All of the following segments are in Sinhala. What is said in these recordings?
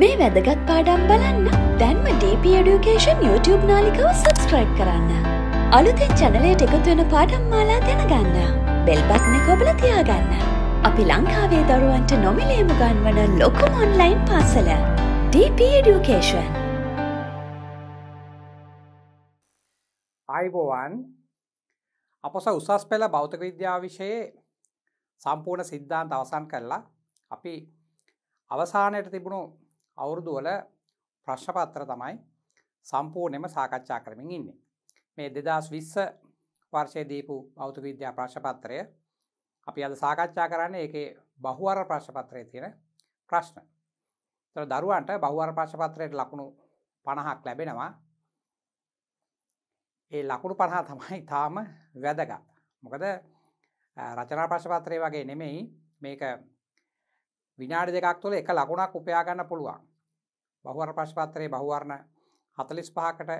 මේ වැදගත් පාඩම් බලන්න දැන්ම DP Education YouTube නාලිකව සබස්ක්‍රයිබ් කරන්න. අලුතෙන් චැනලයට එකතුවෙන පාඩම් මාලා දැනගන්න. බෙල්බත්න කොබල තියාගන්න. අපි ලංකාවේ දරුවන්ට නොමිලේම ගන්වන ලොකුම ඔන්ලයින් පාසල. DP Education. අයිබෝවන් අපස උසස් පෙළ බෞතික විද්‍යාවිෂයේ සම්පූර්ණ සිද්ධාන්ත අවසන් කරලා අපි අවසානයට තිබුණු අවුරුදු වල ප්‍රශ්න පත්‍ර තමයි සම්පූර්ණයෙන්ම සාකච්ඡා කරමින් ඉන්නේ. මේ 2020 වර්ෂයේ දීපු භෞතික විද්‍යා ප්‍රශ්න පත්‍රය අපි අද සාකච්ඡා කරන්නේ ඒකේ බහුවර ප්‍රශ්න පත්‍රයේ තියෙන ප්‍රශ්න. ඒතර දරුවන්ට බහුවර ප්‍රශ්න පත්‍රයට ලකුණු 50ක් ලැබෙනවා. ඒ ලකුණු 50 තමයි තාම වැදගත්. මොකද රචනා ප්‍රශ්න පත්‍රය වගේ නෙමෙයි මේක විනාඩි දෙකක් තුළ එක ලකුණක් උපයාගන්න පුළුවන් බහුවර ප්‍රශ්පත්තරයේ බහුවරණ හතලිස් පහකට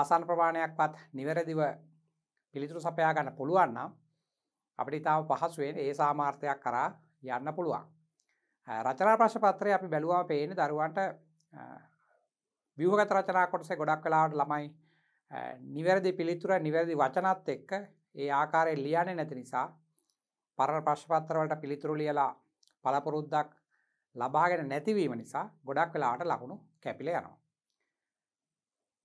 ආසන් ප්‍රමාණයක් පත් නිවැරදිව පිළිතුරු සපයාගන්න පුළුවන්නම් අපිට ඉතාම පහසුවෙන් ඒ සාමාර්ථයක් කරා යන්න පුළුවන් රචනා ප්‍රශ්පත්‍රය අපි බැලුවා පේන දරුවන්ට වියහගත රචනා කොටසේ ගොඩක් වෙලාවට ළමයි නිවැරදි පිළිතුර නිවැරදි වචනත් එක්ක ඒ ආකාරය ලියන්නේ නැති නිසා පරණ ප්‍රශ්පත්තරවලට පිළිතුරු ලියලා පළපොරුද්දක් ලබාගෙන නැතිවීම නිසා ගොඩක් වෙලාට ලකුණු කැපිල යනවා.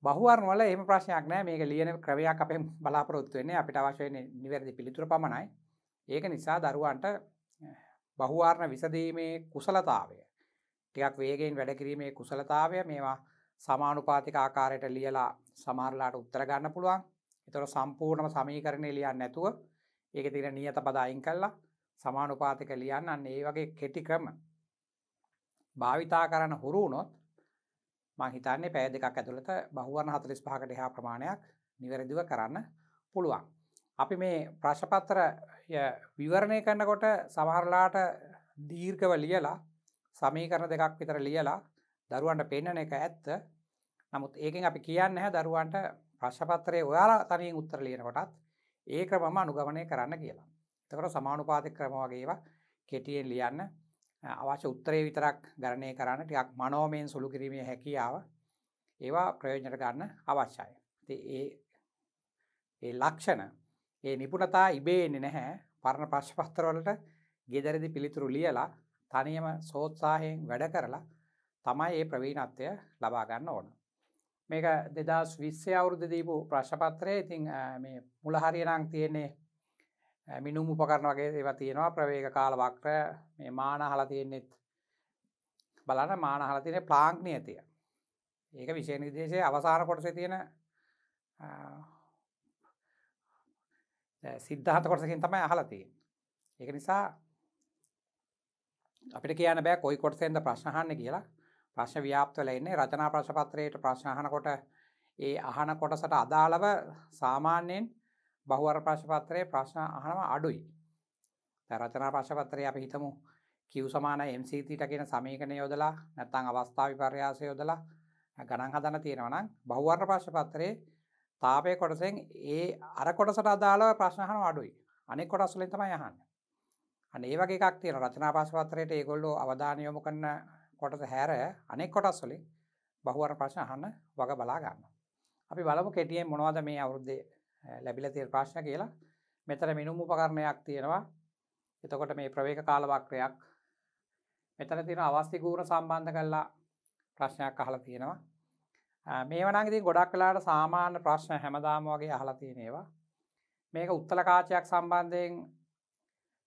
බහුවරවල එම ප්‍රශ්නයක් නෑ මේක ලියන ක්‍රවයක් අපේ බලාපොරොත්තුවන්නේ අපිට අවශයන නිවැරදි පිළිතුර පමණයි ඒක නිසා දරුවන්ට බහුවාරණ විසදීමේ කුසලතාවය ටිකක් වේගෙන් වැඩකිරීමේ කුසලතාවය මේවා සමානුපාතික ආකාරයට ලියලා සමාරලාට උත්තර ගන්න පුළුවන් එතොට සම්පූර්ණම සමීකරණය ලියන්න නැතුව ඒක තිර නියත පදායින් කල්ලා සමානුපාතික ලියන්න අන්න ඒ වගේ කෙටි ක්‍රම භාවිතා කරන්න හුරුුණොත් මහිතන්නේ පෑ දෙකක් ඇතුළත බහුවන හතලිස් පහකට හා ප්‍රමාණයක් නිවැරදිව කරන්න පුළුවන්. අපි මේ ප්‍රශපත්තර විවරණය කරන්නකොට සමහරලාට දීර්ඝව ලියලා සමීකරණ දෙකක් විතර ලියලා දරුවන්ට පෙන්නන එක ඇත්ත නමුත් ඒකෙන් අපි කියන්න හැ දරුවන්ට ප්‍රශ්පත්තරය ඔයාලා තනින් උත්තර ලියනකොටත් ඒ ක්‍රමම අනුගමනය කරන්න කියලා. එතකොට සමානුපාතික ක්‍රම වගේ ඒවා කෙටියෙන් ලියන්න අවශ්‍ය උත්තරේ විතරක් ගණනය කරන්න ටිකක් මනෝමයෙන් සුළු කිරීමේ හැකියාව ඒවා ප්‍රයෝජනට ගන්න අවශ්‍යයි. ඉතින් ඒ ඒ ලක්ෂණ ඒ නිපුණතා ඉබේ එන්නේ නැහැ. පරණ ප්‍රශ්න පත්‍රවලට gederedi පිළිතුරු ලියලා තනියම සෝත්සාහයෙන් වැඩ කරලා තමයි ඒ ප්‍රවීණත්වය ලබා ගන්න ඕන. මේක 2020 අවුරුද්දේ දීපු ප්‍රශ්න පත්‍රයේ ඉතින් මේ මුල හරියනම් තියෙන්නේ මිනුම් උපකරන වගේ ඒව තියෙනවා ප්‍රවේග කාලවක්්‍ර මේ මානහල තියෙන්නෙත් බලන්න මානහල තියෙන ප්ලාංක්නය තිය ඒක විශේණ විදේශය අවසාන කොටස තියෙන සිද්ධහත කොටසකින් තමයි අහලතිය ඒක නිසා අපිට කියන බෑ කොයි කොටසෙන්ද ප්‍රශ්නහන්න කියලා ප්‍රශ්න ව්‍යාප්තවල එන්නේ රචනා ප්‍රශ්පත්‍රයට ප්‍රශ්නහන කොට ඒ අහන කොටසට අදාළව සාමාන්‍යයෙන් බහුවර ප්‍රශ්පත්‍රයේ ප්‍රශ්න අහනම අඩුයි. රචනා ප්‍රශ්පත්‍රය අපි හිතමු කිව් සමාන MCT කියන සමීකරණය යොදලා නැත්නම් අවස්ථා විපර්යාසය යොදලා ගණන් හදන්න තියෙනවා නම් බහුවර්ණ ප්‍රශ්නපත්‍රයේ තාපයේ කොටසෙන් ඒ අර කොටසට අදාළව ප්‍රශ්න අහන අඩුයි. අනෙක් කොටස් වලින් තමයි අහන්නේ. අන්න ඒ වගේ එකක් තියෙනවා රචනා ප්‍රශ්නපත්‍රයේට ඒගොල්ලෝ අවධානය යොමු කරන කොටස හැර අනෙක් කොටස් වලින් බහුවර්ණ ප්‍රශ්න අහන වග බලා ගන්නවා. අපි බලමු කෙටියෙන් මොනවද මේ අවුරුද්දේ ලැබිල තිර ප්‍රශ්න කියලා මෙතර මිනුම් උපකරණයක් තියෙනවා එතකොට මේ ප්‍රවේක කාලවක්‍රයක් මෙතන තියෙන අවස්තිකූර සම්බන්ධ කරලා ප්‍රශ්නයක් අහලා තියෙනවා මේ වනගති ගොඩක් කලාට සාමාන්‍ය ප්‍රශ්න හැමදාම වගේ අහලා තියෙනවා මේක උත්තල කාචයක් සම්බන්ධයෙන්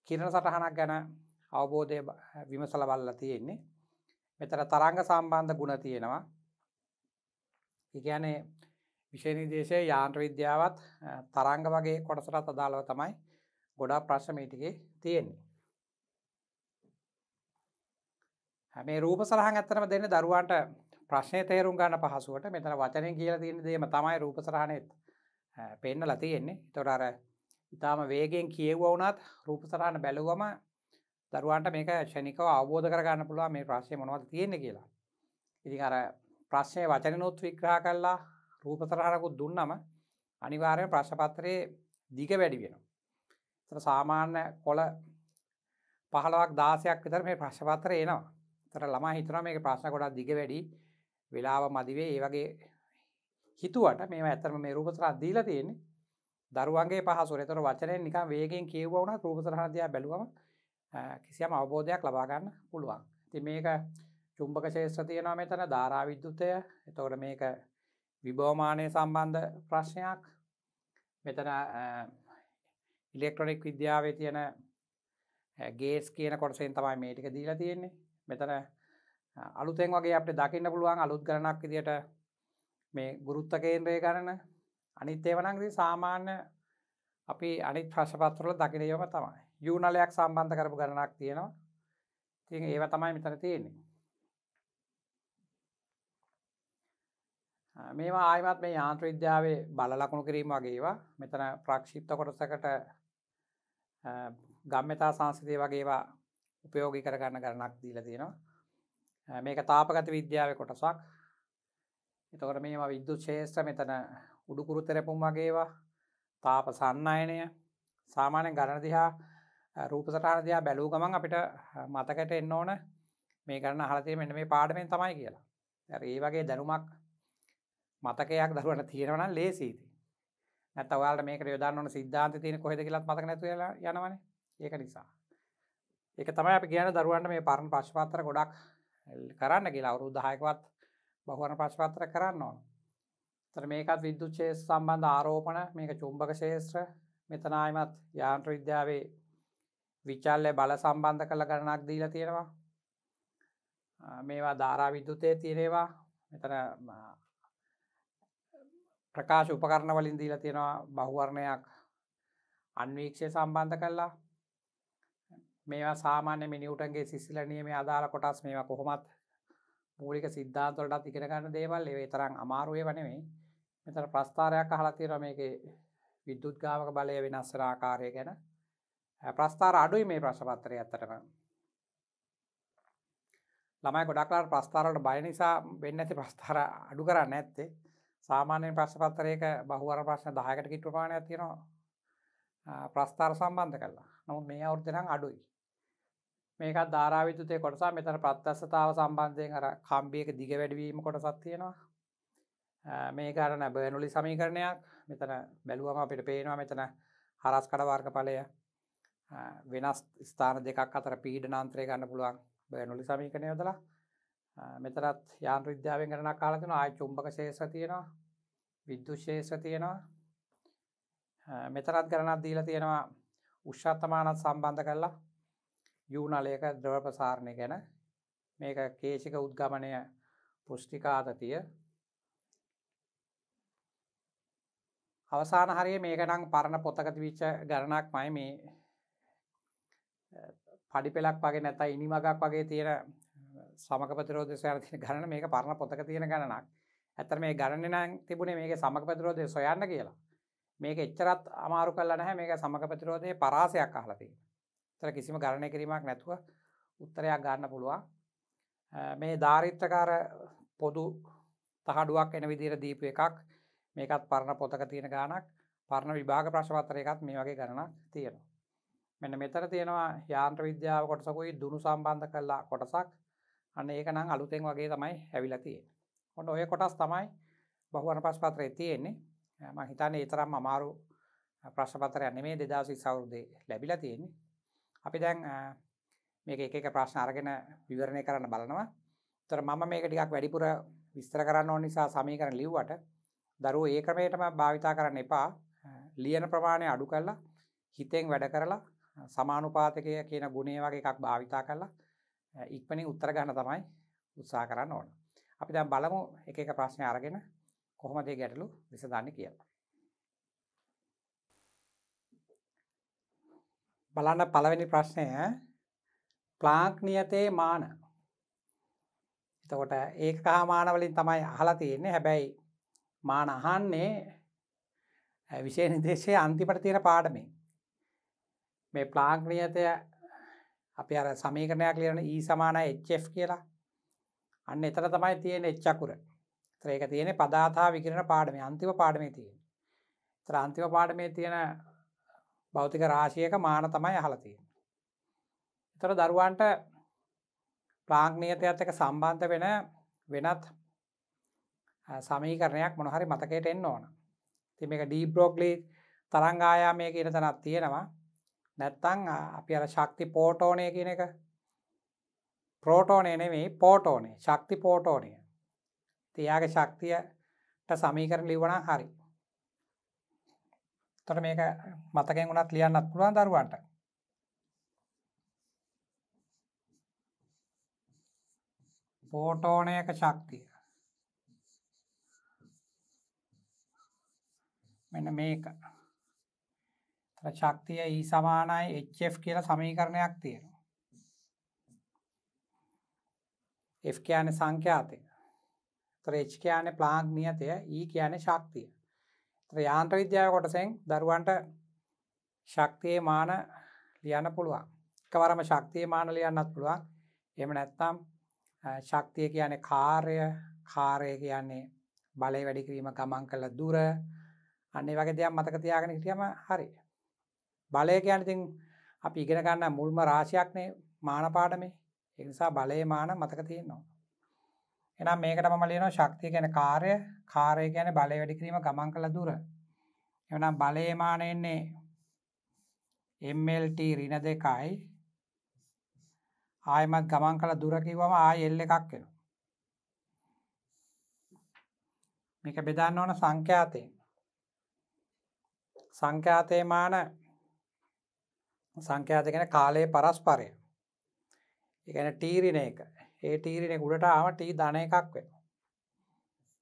කිරණ සටහනක් ගැන අවබෝධය විමසල බල්ල තියෙන්නේ මෙතර තරංග සම්බන්ධ ගුණ තියෙනවා ඉගැනේ විශේනිදේශය යාන්ත්‍ර විද්‍යාවත් තරංග වගේ කොටසරත් අදාළව තමයි ගොඩා ප්‍රශ්මීටිගේ තියෙන්නේ. මේ රූප සරහන් ඇත්තනම දෙන්න දරුවන්ට ප්‍රශ්නය තේරුම් ගන්න පහසුවට මෙතන වචනය කියල තියෙන දේම තමයි රූප සරහණයත් පෙන්නල තියෙන්නේ තොරර ඉතාම වේගෙන් කියව්වවනත් රූප සරහණ බැලුවම දරුවන්ට මේක ෂණිකව අවබෝධ කරගන්න පුළුව මේ ප්‍රශ්ය මොනවද තියෙන කියලා. ඉතින් අර ප්‍රශ්නය වචනනොත් වික්‍රා කල්ලා රූප සරහනකුත් දුන්නම අනිවාරය ප්‍රශ්පත්‍රයේ දිග වැඩි වෙනවා. සාමාන්‍ය කොල පහලක් දාසයක් විතර මේ ප්‍රශ්පත්‍ර එනවා තර ළමා හිතන මේ ප්‍රශ්න ගොඩක් දිග වැඩි වෙලාව මදිවේ ඒ වගේ හිතුවට මේ ඇතරම මේ රූපසරහ දීලා තියෙන්නේ දරුවන්ගේ පහසුර තොර වචනය නිකම් වේගෙන් කියවවුන රූපසරහදයා බැලුවම කිසියම් අවබෝධයක් ලබාගන්න පුළුවන් ති මේක චුම්භක ශේෂ්‍ර තියෙනවා මෙතන ධාරාවිද්‍යුතය එතවට මේක විභවමානය සම්බන්ධ ප්‍රශ්නයක් මෙතන ඉලෙක්ට්‍රොනික් විද්‍යාවේ තියෙන ගේස් කියන කොටසෙන් තමයි මේ ටික දීලා තියෙන්නේ මෙතන අලුතෙන් වගේ අපට දකින්න පුළුවන් අලුත් ගණනක් විදියට මේ ගුරුත්ත කේන්ද්‍රය ගණන අනිත් ඒවනංදී සාමාන්‍ය අපි අනිත් ප්‍රශ්පත්තුරල දකිනයම තමයි යුනලයක් සම්බන්ධ කරපු ගණනක් තියෙනවා තින් ඒව තමයි මෙතන තියෙන්නේ මේවා ආයමත් මේ යාන්ත්‍ර විද්‍යාවේ බලලකුණු කිරීම වගේවා මෙතන ප්‍රක්ෂිප්ත කොටසකට ගම්මතා සංස්කෘතිය වගේවා උපයෝගී කරගන්න ගණනක් දීලා තියෙනවා මේක තාපගත විද්‍යාවේ කොටසක් එතකොට මේවා විද්‍යුත් ශේෂ්ත්‍ර මෙතන උඩුකුරු තෙරපුම් වගේවා තාප සන්නයනය සාමාන්‍ය ගණන දිහා රූප සටහන දිහා බැලූ ගමන් අපිට මතකට එන්න ඕන මේ ගන්න හලතේ මෙන්න මේ පාඩමෙන් තමයි කියලා ඒ වගේ දැනුමක් මතකයක් දරුවට තියෙනවන ලේසිීති නැතවල් මේක යොදාන්නන සිද්ධාන්ත තියෙන කොහෙද කියලත් මතක නැතු යනවන ඒක නිසා ඒක තමයි අප කියන දරුවන්ට මේ පරණ ප්‍රශ්පාතර ගොඩක් කරන්න කියලා අවුරු දහයකවත් බහුවන ප්‍රශ්පාතර කරන්න ඕන තර මේකත් විද්දුච්චේ සම්බන්ධ ආරෝපන මේක චුම්භක ශේත්‍ර මෙතනායමත් යාන්ත්‍ර විද්‍යාවේ විචල්ලය බල සම්බන්ධ කළ කරනක් දීලා තියෙනවා මේවා ධාරා විද්දුතය තිරේවා මෙතන ප්‍රකාශ උපකරණ වලින් දීලා තියෙනවා බහුවර්ණයක් අන්වීක්ෂය සම්බන්ධ කළා මේවා සාමාන්‍ය මිනිවුටන්ගේ සිසිල නියමේ අදාළ කොටස් මේවා කොහොමත් මූලික සිද්ධාන්ත වලටත් ඉගෙන ගන්න දේවල් ඒවේ තරම් අමාරු ඒවා නෙමෙයි මෙතන ප්‍රස්ථාරයක් අහලා තියෙනවා මේකේ විද්‍යුත් ගාමක බලය වෙනස් වෙන ආකාරය ගැන ප්‍රස්ථාර අඩුයි මේ ප්‍රශ්න පත්‍රයේ ඇත්තටම ළමයි ගොඩක්ලාට ප්‍රස්ථාරවලට බය නිසා වෙන්නේ නැති ප්‍රස්ථාර අඩු කරන්නේ නැත්තේ සාමාන්‍යයෙන් ප්‍රශ්න පත්තරයක බහුවර ප්‍රශ්න 10කට කිට්ටු ප්‍රමාණයක් තියෙනවා ප්‍රස්ථාර සම්බන්ධ කරලා. නමුත් මේ අවුරුද්දේ නම් අඩුයි. මේකත් ධාරාවිද්‍යුතයේ කොටස මෙතන ප්‍රත්‍යස්සතාව සම්බන්ධයෙන් අර කම්බියක දිග වැඩිවීම කොටසක් තියෙනවා. මේක අර බර්නොලි සමීකරණයක්. මෙතන බැලුවම අපිට පේනවා මෙතන හරස් කඩ වර්ගඵලය වෙනස් ස්ථාන දෙකක් අතර පීඩනාන්තරය ගන්න පුළුවන් බර්නොලි සමීකරණය යොදලා මෙතරත් යාන් විද්‍යාවෙන් කරන කාලතින ආය චුම්භක ශේෂ තියෙනවා විද්දු ශේෂ තියෙනවා මෙතරත් කරනත් දීලා තියෙනවා උෂ්ෂත්තමානත් සම්බන්ධ කරලා යුනලයක ද්‍රව ප්‍රසාරණය ගැන මේක කේශික උද්ගමනය පෘෂ්ටිකාතතිය අවසාන හරිය මේක නම් පරණ පොතකති විච්ච ගණනක් මයි මේ පඩි පෙලක් වගේ නැත ඉනිමගක් වගේ තියෙන සමක පතරෝධ සොයන තින ගණන මේක පරණ පොතක තියෙන ගණනක් ඇත්තර මේ ගණන නම් තිබුණේ මේක සමක පතරෝධය සොයන්න කියලා මේක එච්චරත් අමාරු කල්ලා නැහැ මේක සමක පතරෝධය පරාසයක් අහලතිී තර කිසිම ගණනය කිරීමක් නැතුව උත්තරයක් ගන්න පුළුවන් මේ ධාරිත්‍රකාර පොදු තහඩුවක් එන විදිර දීපු එකක් මේකත් පරණ පොතක තියෙන ගානක් පරණ විභාග ප්‍රශ්පත්තර එකත් මේ වගේ ගණනක් තියෙනවා මෙන්න මෙතර තියෙනවා යාන්ත්‍ර විද්‍යාව කොටසකුයි දුනු සම්බන්ධ කරලා කොටසක් අන්න ඒක නම් අලුතෙන් වගේ තමයි ඇවිලා තියෙන ඔන්න ඔය කොටස් තමයි බහුවන පස් පත්‍රය තියෙන්නේ ම හිතන්නේ ඒතරම් අමාරු ප්‍රශ්පතරය නෙමේ දෙදසි සෞරුදය ලැබිලා තියෙන්නේ අපි දැන් මේක එක ප්‍රශ්න අරගෙන විවරණය කරන්න බලනවා තර මම මේක ටිකක් වැඩිපුර විස්තර කරන්න ඕ නිසා සමී කරන ලිව්වට දරුව ඒ ක්‍රමයටම භාවිතා කරන්න එපා ලියන ප්‍රමාණය අඩු කල්ලා හිතෙන් වැඩ කරලා සමානුපාතකය කියන ගුණේ වගේ එකක් භාවිතා කරලා ඉක්මනින් උත්තර ගන්න තමයි උත්සා කරන්න ඕන. අපි දැන් බලමු එක එක ප්‍රශ්න අරගෙන කොහොමද මේ ගැටලු විසඳන්නේ කියලා. බලන්න පළවෙනි ප්‍රශ්නය ප්ලාන්ක් නියතේ මාන. එතකොට ඒකකහා මාන වලින් තමයි අහලා තියෙන්නේ. හැබැයි මාන අහන්නේ විශේෂ නිදේශයේ අන්තිමට තියෙන පාඩමේ. මේ ප්ලාන්ක් නියතය අපි අර සමීකරණයක් ලියන ඒ e සමාන HF කියලා අන්න එතර තමයි තියෙන එච්චකුර ත්‍රේක තියෙන පදාතා විකිරණ පාඩමේ අන්තිම පාඩමේ තියෙන තර අන්තිම පාඩමේ තියෙන භෞතික රාශියක මාන තමයි අහලතිය තොර දරුවන්ට ප්‍රාග්නීයතයත් එක සම්බන්ධ වෙන වෙනත් සමීකරණයක් මොනහරි මතකයට එන්න ඕන තිම එක ඩීබ්‍රෝග්ලි තරංගායාමය කියන තැනත් තියෙනවා නැත්තං අපි අර ශක්ති පෝටෝනය කියන එක ප්‍රෝටෝනය නෙමේ පෝටෝනේ ශක්ති පෝටෝනය තියාගේ ශක්තියට සමීකරන ලිවනා හරි තොට මේක මතකෙන් වුණත් ලියන්නත් පුළුවන් දරුවන්ට පෝටෝනයක ශක්තිය මෙන්න මේක ශක්තිය E සමානයි HF කියලා සමීකරණයක් තියෙනවා. F කියන්නේ සංඛ්‍යාතය. ඒතර H කියන්නේ ප්ලාන්ක් නියතය, E කියන්නේ ශක්තිය. ඒතර යාන්ත්‍ර විද්‍යාව කොටසෙන් දරුවන්ට ශක්තියේ මාන ලියන්න පුළුවන්. එකවරම ශක්තියේ මාන ලියන්නත් පුළුවන්. එහෙම නැත්නම් ශක්තිය කියන්නේ කාර්ය, කාර්ය කියන්නේ බලය වැඩි කිරීම ගමන් කළ දුර අන්න ඒ වගේ දේවල් මතක තියාගෙන හිටියම හරියි බලය කියනතින් අපි ඉගෙන ගන්න මුල්ම රාශයක්නේ මානපාඩමේ එනිසා බලය මාන මතක තියෙන්නවා. එනම් මේකට මලියන ශක්තිය ගැන කාරය කාරය ගැන බලය වැඩිකිරීම ගමන් කළ දුර. එනම් බලයමානයන්නේ MLT රින දෙකයි ආයමත් ගමන් කළ දුරකිවම ආය එල්ල එකක් වෙන. මේක බෙදන්න ඕන සංඛ්‍යාතයෙන්. සංඛ්‍යාතයමාන සංඛ්‍යාත ගැන කාලයේ පරස්පරය එකන ටීරින එක ඒ ටීරින ගුඩට ආව ටී ධන එකක් වෙන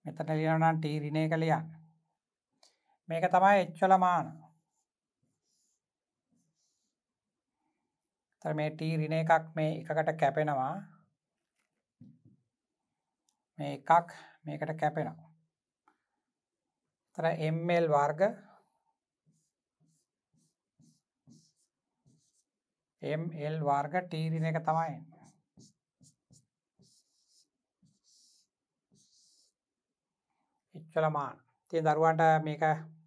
මෙතන ලියනන් ටීරිනය කළියන්න මේක තමයි එච්චලමාන මේ ටීරින එකක් මේ එකකට කැපෙනවා මේ එකක් මේකට කැපෙනවා තර එම්මල් වර්ග ML වර්ග t ඍණ එක තමයි. ඉච්චල මාන. ඉතින් දරුවන්ට මේක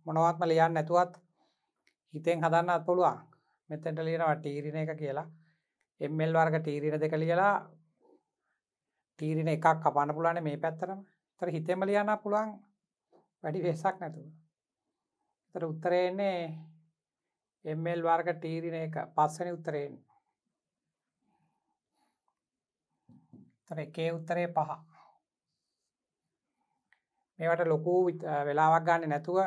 මොනවත්ම ලියන්න නැතුවත් හිතෙන් හදන්නත් පුළුවන්. මෙතෙන්ට ලියනවා t ඍණ එක කියලා. ML වර්ග t ඍණ දෙක ලියලා t ඍණ එකක් කපන්න පුළුවන් මේ පැත්තටම. ඒතර හිතෙන්ම ලියන්න පුළුවන්. වැඩි වෙහසක් නැතුව. ඒතර උත්තරේ එන්නේ එල් වර්ග තීරණ එක පස්සන උත්තරයෙන් තර එකේ උත්තරය පහ මේවට ලොකු වෙලාවක් ගන්න නැතුව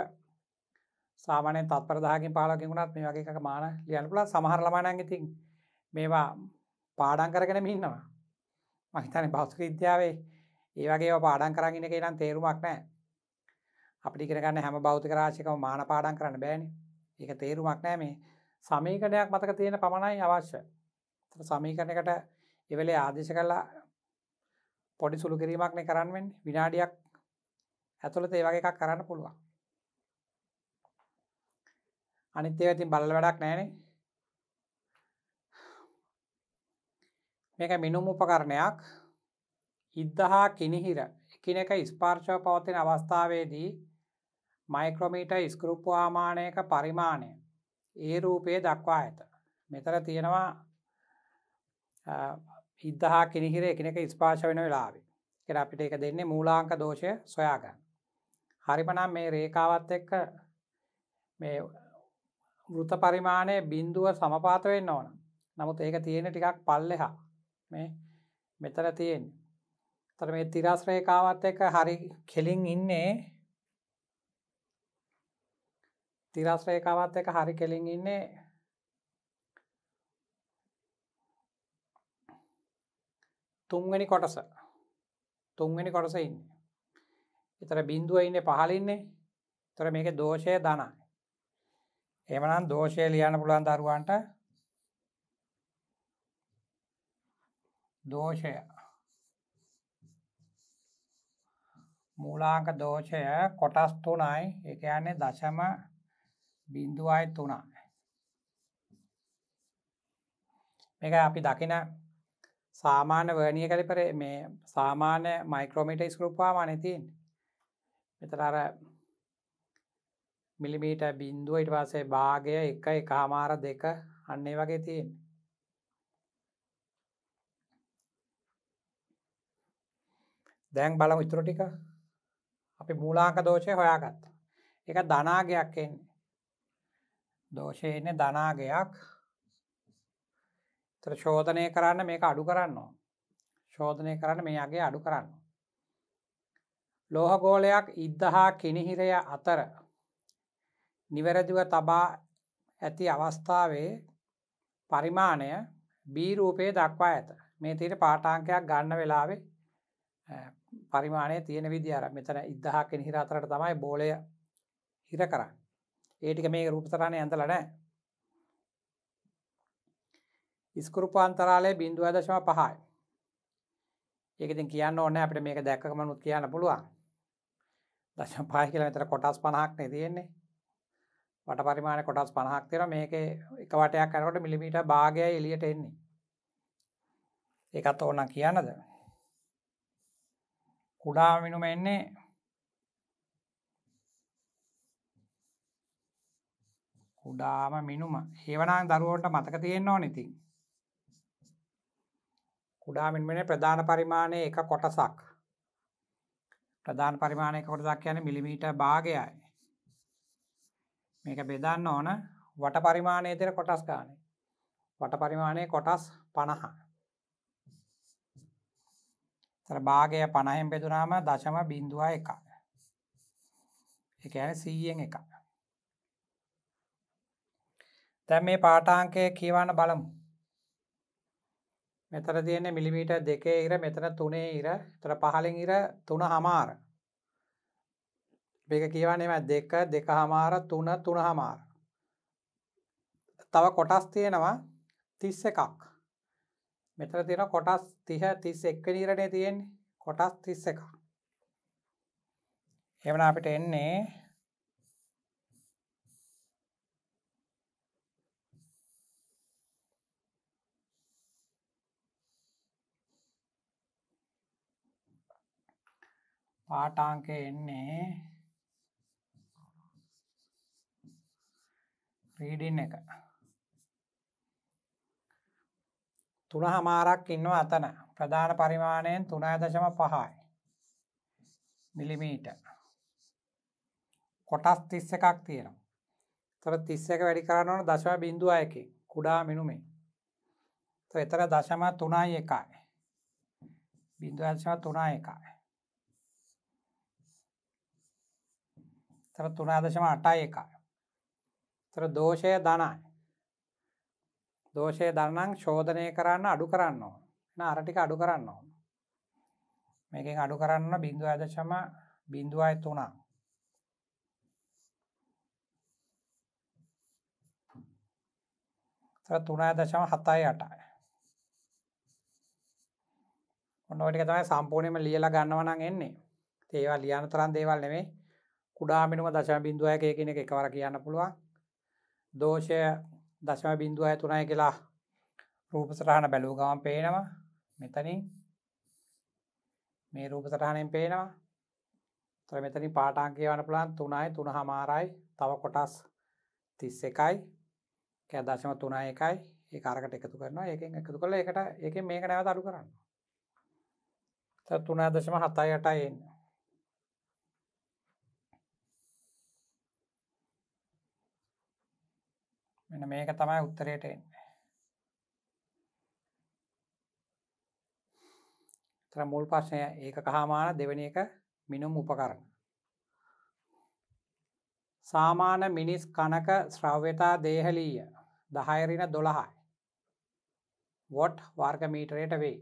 සාමානය තත්පරදාහකින් පාලකින් වුණත් මේ වගේ එක මාන ලියන පුල සමහර ලමානන් ඉතින් මේවා පාඩන් කරගෙන මින්නවා මහිතන භෞතික විද්‍යාවේ ඒ වගේ පාඩන් කරගෙන එක නම් තේරුමක් නෑ අපිටිකරගන්න හැම බෞතික රාශිකම මාන පාඩන් කරන්න බෑනිි එක තේරුමක් නෑ මේ සමීකරණයක් මතක තියෙන පමණයි අවශ්‍ය සමීකරණකට එවලේ ආදේශ කල්ලා පොඩි සුළු කිරීමක්නේ කරන්නෙන් විනාඩියක් ඇතුළත ඒ වගේ එකක් කරන්න පුළුවන් අනිත්‍යව ඉතින් බල්ල වැඩක් නෑනේ මේක මිනුම් උපකරණයක් ඉද්දහා කිනිහිර එකන එක ස්පාර්ශව පවතින අවස්ථාවේදී මයික්‍රොමීට ස්කෘප්වාමානයක පරිමාණය ඒ රූපය දක්වා ඇත මෙතර තියෙනවා ඉදදා කිනිහිර එකනක ස්පාශ වෙන වෙලාවි කෙර අපිට එක දෙන්නේ මූලාංක දෝෂය සොයාගන්න හරිපනම් මේ රේකාවත් එක්ක මේ වෘත පරිමාණය බින්දුව සමපාත වෙන්න ඕන නමුත් ඒක තියෙන ටිකක් පල්ලෙහා මේ මෙතර තියෙන් තර මේ තිරස් රේකාවත් එක හරි කෙලින් ඉන්නේ තිරස්රේකාවත් එක හරි කෙලින් ඉන්නේ තුන්ගනි කොටස තුන්ගනි කොටස ඉන්න එතර බින්දුව ඉන්න පහලින්නේ තොර මේක දෝෂය දනයි එමනම් දෝෂය ලියන්න පුළුවන් දරුවන්ට දෝෂය මූලාංක දෝෂය කොටස් තුනයි එක යන්නේ දශම බින්දුවයි තුන මේක අපි දකින සාමාන්‍ය වර්ණිය කලිපර මේ සාමාන්‍ය මයික්‍රෝමිට ස්කරුප්වා මනතින් මෙතරර මිලිමීට බින්දුව ඉට පසේ භාගය එක එක හමාර දෙක අන්නේ වගේ තියෙන් දැන් බලම ඉතුර ටික අපි මූලාංක දෝෂය හොයාගත්ත එක ධනාගයක් එන්නේ දෝෂයන්නේ ධනාගයක් තර ශෝධනය කරන්න මේක අඩු කරන්නවා ශෝධනය කරන්න මේගේ අඩු කරන්න ලෝහගෝලයක් ඉද්දහා කෙනහිරය අතර නිවැරදිව තබා ඇති අවස්ථාවේ පරිමාණය බීරූපය දක්වා ඇත මේ තීර පාටාංකයක් ගන්න වෙලාවේ පරිමාණය තියෙන විදිහර මෙතන ඉදහා කෙනහිර අතරට තමයි බෝලය හිර කරන්න ඒටික මේ රූපතරණය ඇඳල නෑ ඉස්කුරුපාන්තරාලය බින්දුව දශම පහයි ඒකතින් කියන්න ඕන අපට මේක දැක්කමනුත් කියන්න පුළුවන් දශම පාහ කියල මෙතර කොටස් පණහක්නේ තියෙන්නේ වට පරිමාණ කොටස් පණහක් තෙර මේක එක වටයක් කරකොට මිලිමීට භාගය එලියට එන්නේ ඒකත් ඕන කියන්නද කුඩාමිනුම එන්නේ කුඩාම මිනුම ඒවනම් දරුවන්ට මතක තියෙන්නවා නඉතින් කුඩාමින්මන ප්‍රධාන පරිමාණය එක කොටසක් ප්‍රධාන පරිමාණය කොටසක් යන මිලිමීට භාගයයි මේක බෙදන්න ඕන වට පරිමාණය තෙර කොටස් ගානේ වට පරිමාණය කොටස් පණහ භාගය පණහෙන් බෙදුනාම දශම බින්දුව එකයි එකන සීයෙන් එකයි දැන් මේ පාඨාංකය කියවන්න බලමු. මෙතන තියෙන්නේ මිලිමීටර් 2 ඉර මෙතන 3 ඉර එතන පහලින් ඉර 3හමාර. මේක කියවන්නේ මම 2 2හමාර 3 3හමාර. තව කොටස් තියෙනවා 31ක්. මෙතන තියෙන කොටස් 30 31 වෙනි ඉරනේ තියෙන්නේ. කොටස් 31ක්. එවන අපිට එන්නේ පාඨාංකය එන්නේ රීඩින් එක තුන හමාරක් ඉන්නවා අතන ප්‍රධාන පරිමාණයෙන් තුනය දශම පහයි මිලිමීට කොටස් තිස්ස එකක් තියෙනවා තර තිස්ස එක වැඩි කරන්න ඕන දශම බිඳුව අයකි කුඩා මිනුමේ එතර දශම තුනයි එකයි බිඳුවශම තුනා එකයි තර තුනාදශම අටයි එකයි. තර දෝෂය දනයි. දෝෂය දනං ශෝධනය කරන්න අඩු කරන්න ඕන එන අරටික අඩු කරන්න ඕන. මේකින් අඩු කරන්න බිින්දුව ඇදශම බිින්දුව අයි තුනා. තුනයි දශම හතයි අටයි. ඔන්නෝටික තමයි සම්පූර්ණයම ලියලා ගන්නවනන් එන්නේ ඒවා ලියන තරන් දේවල් නෙමේ කුඩා මිනුම දශම බිඳුව එකය කෙනෙක් එකවර කියන්න පුළුවන් දෝෂය දශම බින්දුව අය තුනයි කියලා රූප සටහන බැලූ ගමන් පේනවා මෙතනින් මේ රූප සටහනෙන් පේනවා තර මෙතනි පාටාන් කියවන පුළන් තුනයි තුන හමාරයි තව කොටස් තිස් එකයි කැදශම තුනයි එකයි ඒ අරකට එකතු කරනවා ඒ එකතු කළ එකට එක මේක නැව අඩු කරන්න තුනා දශම හතයි යටයි එන්න මෙන මේක තමයි උත්තරයට එන්නේ තර මුල් පස්සය ඒක කහමාන දෙවැනි එක මිනුම් උපකරණ සාමාන මිනිස් කනක ශ්‍රව්‍යතා දේහලීය දහයරින දොළහයි වොට් වර්ගමීටරයට වේ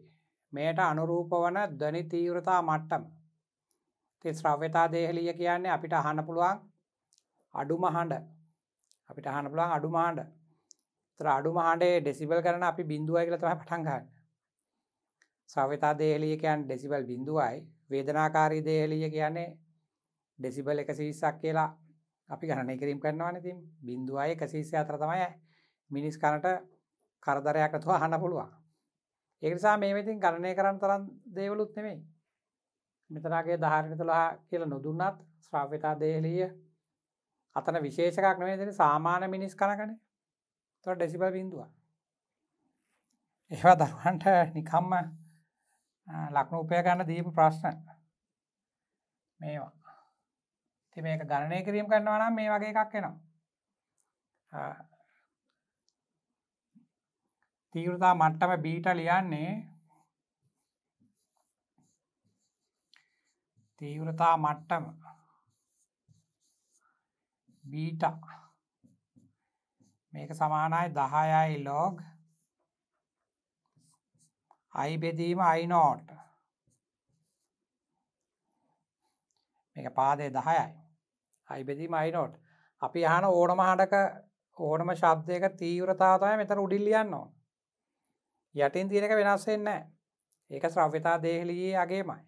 මේට අනුරූප වන ධනි තීවරතා මට්ටම ති ශ්‍රව්‍යතා දේහලිය කියන්නේ අපිට අහන්න පුළුවන් අඩුම හඬ අපිට අහන පුළන් අඩු මාණ්ඩ තර අඩු මහන්ඩේ ඩෙසිබල් කරන අපි බිඳුවයි කියල තම පටන්ගන්න සවිතා දේහලිය කියන් ඩෙසිබල් බිඳුවයි වේදනාකාරී දේහලිය කියන්නේ ඩෙසිබල් එකසිවිස්සක් කියලා අපි ගණනය කිරීම් කරනවා නතින් බිඳුවයි එකසිීසය අතර තමයි මිනිස් කනට කරදරයක් තුව හන්න පුළුවන් ඒනිසා මේමතින් ගණනය කරන්න තරන් දේවලුත් නෙමෙයි මෙතනාගේ ධාරණ තුළහා කියල නොදුන්නත් ශ්‍රාවිතා දේහලිය අතන විශේෂකක් නෙවෙයි දෙන සාමාන්‍ය මිනිස් කනකනේ. ඒතකොට ඩෙසිබල් බිඳුව. ඒවා දරුවන්ට නිකම්ම ලක්ෂණ උපය ගන්න දීපු ප්‍රශ්න. මේවා. ඉතින් මේක ගණනය කිරීම කරනවා නම් මේ වගේ එකක් එනවා. තීව්‍රතා මට්ටම බීට ලියන්නේ තීව්‍රතා මට්ටම බීට මේක සමානයි දහයයි ලෝග අයි බෙදීම අයිනෝට් මේක පාදය දහයයි අයි බෙදීම අයිනෝට් අපි අහන ඕනම හඬක ඕනම ශබ්දයක තීව්‍රතාවය මෙතර උඩිල්ලියන්න ඕන යටින් තියෙනක වෙනස්සෙන්න ඒක ශ්‍රව්‍යතා දේහලියේ අගේමයි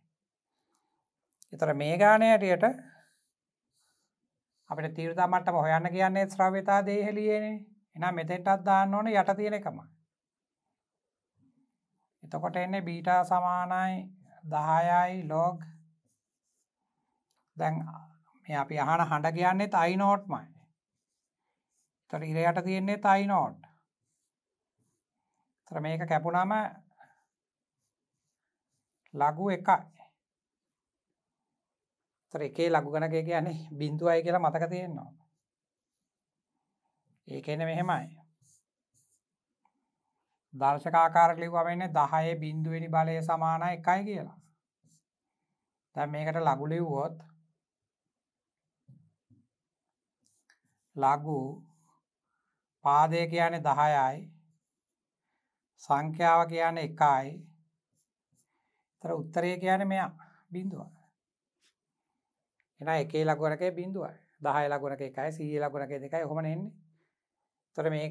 එතර මේ ගානයටයට අපිට තීරදා මට්ටම හොයන්න කියන්නේ ශ්‍රවිතා දේහෙලියනේ එනම් මෙතෙන්ටත් දාන්න ඕන යට තියෙන එකම එතකොට එන්නේ බීටා සමානයි දහයයි ලෝග් දැන් මේ අපි අහන හඬ කියන්නේ තයි නෝට්මයි තොට ඉරයට තියෙන්නේ තයි නෝට් තර මේක කැපුණම ලගු එකයි තර එකේ ලඝු ගණක කියන්නේ බිඳු අය කියලා මතක තියෙන්නවා ඒකන මෙහෙමයි දර්ශකාකාරලිවවෙන්න දහයේ බින්දුවනි බලය සමාන එකයි කියලා තැ මේකට ලගුලිව්වොත් ලගු පාදය කියන දහයයි සංඛ්‍යාව කියන එකයි තර උත්තරය කියන මෙයා බිඳුවයි එන එකේ ලකුවරක බින්දුවයි දහය ලකුණක එකයි සීය ලකුණක දෙකයි හොම එන්නේ තොර මේක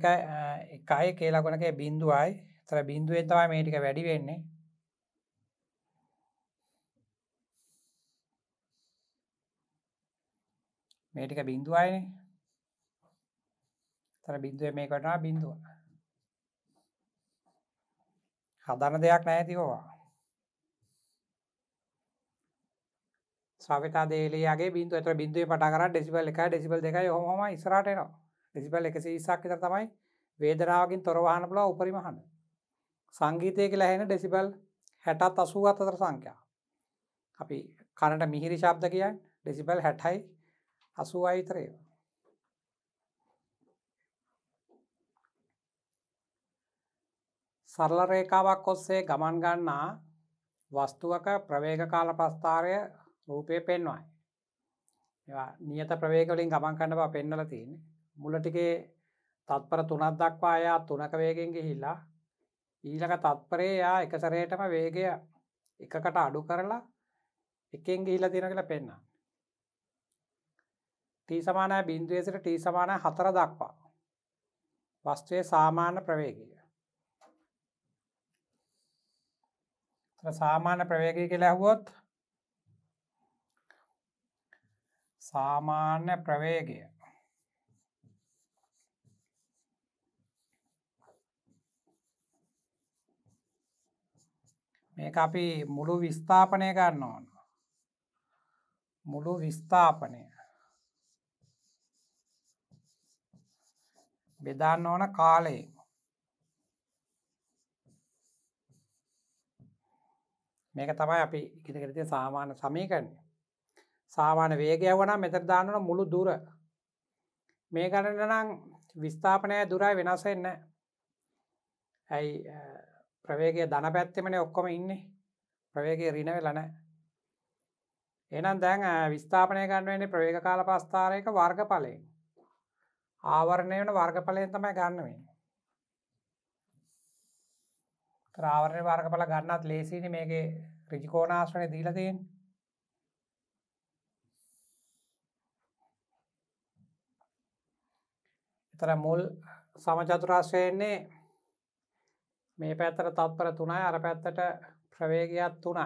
එකයි කේලකුණක බින්දුවයි තර බින්දුවෙන් තවා මේටික වැඩි වෙන්නේ මේටික බින්දුවයින තර බින්දුව මේ කටා බින්දුව හදන දෙයක් නෑති හෝවා සවිතා දේලියගේ බින්දු ඇතර බින්දුව පටකර ඩෙසිබල් එක ඩෙසිබල් දෙක හොම ස්රටනවා ඩෙසිබල් එක ඉසක් තර තමයි වේදනාවකින් තොරවාහන පුලා උපරිමහන්න සංගීතය කියලා හෙන ඩෙසිබල් හැටත් අසුවත් අතර සංඛ්‍යා අපි කණට මිහිරි ශබ්ද කියන් ඩෙසිබල් හැටයි අසුව අයිතරය සරල රේකාවක් ඔස්සේ ගමන් ගන්නා වස්තුවක ප්‍රවේග කාල ප්‍රස්ථාරය රූපය පෙන්වායි ඒවා නියත ප්‍රවේකලින් ගමන් කන්නවා පෙන්නල තියෙන මුලටිකේ තත්පර තුනත් දක්වා යා තුනක වේගෙන් ගිහිල්ලා ඊළඟ තත්පරේ යා එකසරයටම වේගය එකකට අඩු කරලා එකෙන් ගිහිල තින කියලා පෙන්න්න ටී සමානය බින්දුවේසිට ටී සමානය හතර දක්වා වස්තුවේ සාමාන්‍ය ප්‍රවේගය සාමාන්‍ය ප්‍රවේගය කියලා ඇහුවොත් සාමාන්‍ය ප්‍රවේගය මේක අපි මුළු විස්ථාපනය ගන්න ඕන මුළු විස්ථාපනය බෙදන්න ඕන කාලයේ මේක තමයි අපි ඉදිකරති සාමාන්‍ය සමීකරන්නේ සාමාන වේගය වන මෙතර දාන්නන මුළු දුර මේ ගණට නම් විස්ථාපනය දුරයි වෙනසෙන්න ඇයි ප්‍රවේගය දන පැත්තෙමන ඔක්කොම ඉන්නේ ප්‍රවේගය රිනවෙලන එනම් දැන් විස්ථාපනය ගන්නවන්නේ ප්‍රවේග කාල පස්ථාරයක වර්ග පලයෙන් ආවරණය වන වර්ග පලයෙන් තමයි ගන්නවෙන්නේ ්‍රාවරණය වර්ගපල ගන්නත් ලේසින මේගේ රිජිකෝනාශ්‍රනය දීලතියෙන් තර මුල් සමචතුරාශ්‍රයන්නේ මේ පැත්තට තත්පර තුනයි අර පැත්තට ප්‍රවේගයක් තුනයි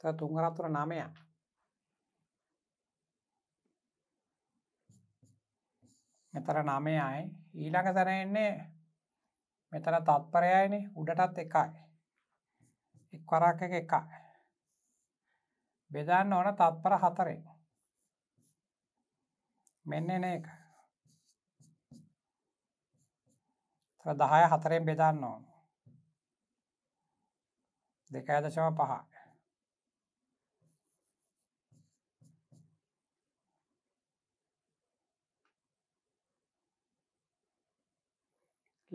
ත තුංගරතුර නමය මෙතර නමයයි ඊළඟ තැන එන්නේ මෙතර තත්පරයයිනේ උඩටත් එකයි එක් වරක් එක එකයි බෙදන්න ඕන තත්පර හතරෙන් මෙන්න එන එක දහය හතරෙන් බෙදන්න ඕන දෙක ඇදශව පහ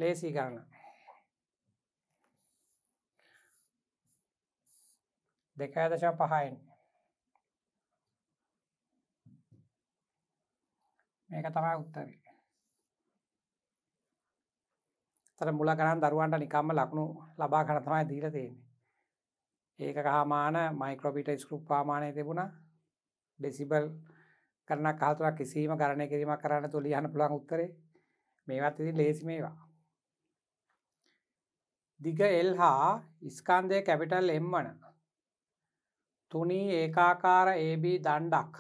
ලේසි ගන්න දෙක ඇදශව පහයෙන් මේක තමයි උත්තරේ තර මුල කරන් දරුවන්ට නිකම්ම ලකුණු ලබා කරතමයි දීල තියෙන්නේ ඒක කහමාන මයිකරෝපිට ස්කෘප් පාමානය තිබුණා ඩෙසිබල් කරන කාතුරක් කිසිීම කරණය කිරීමක් කරන්න තුළ යන පුළන් උත්තරේ මේවත් ඉති ලේසි මේවා දිග එල් හා ඉස්කන්දය කැපිටල් එම්මන තුනි ඒකාකාර AB දණ්ඩක්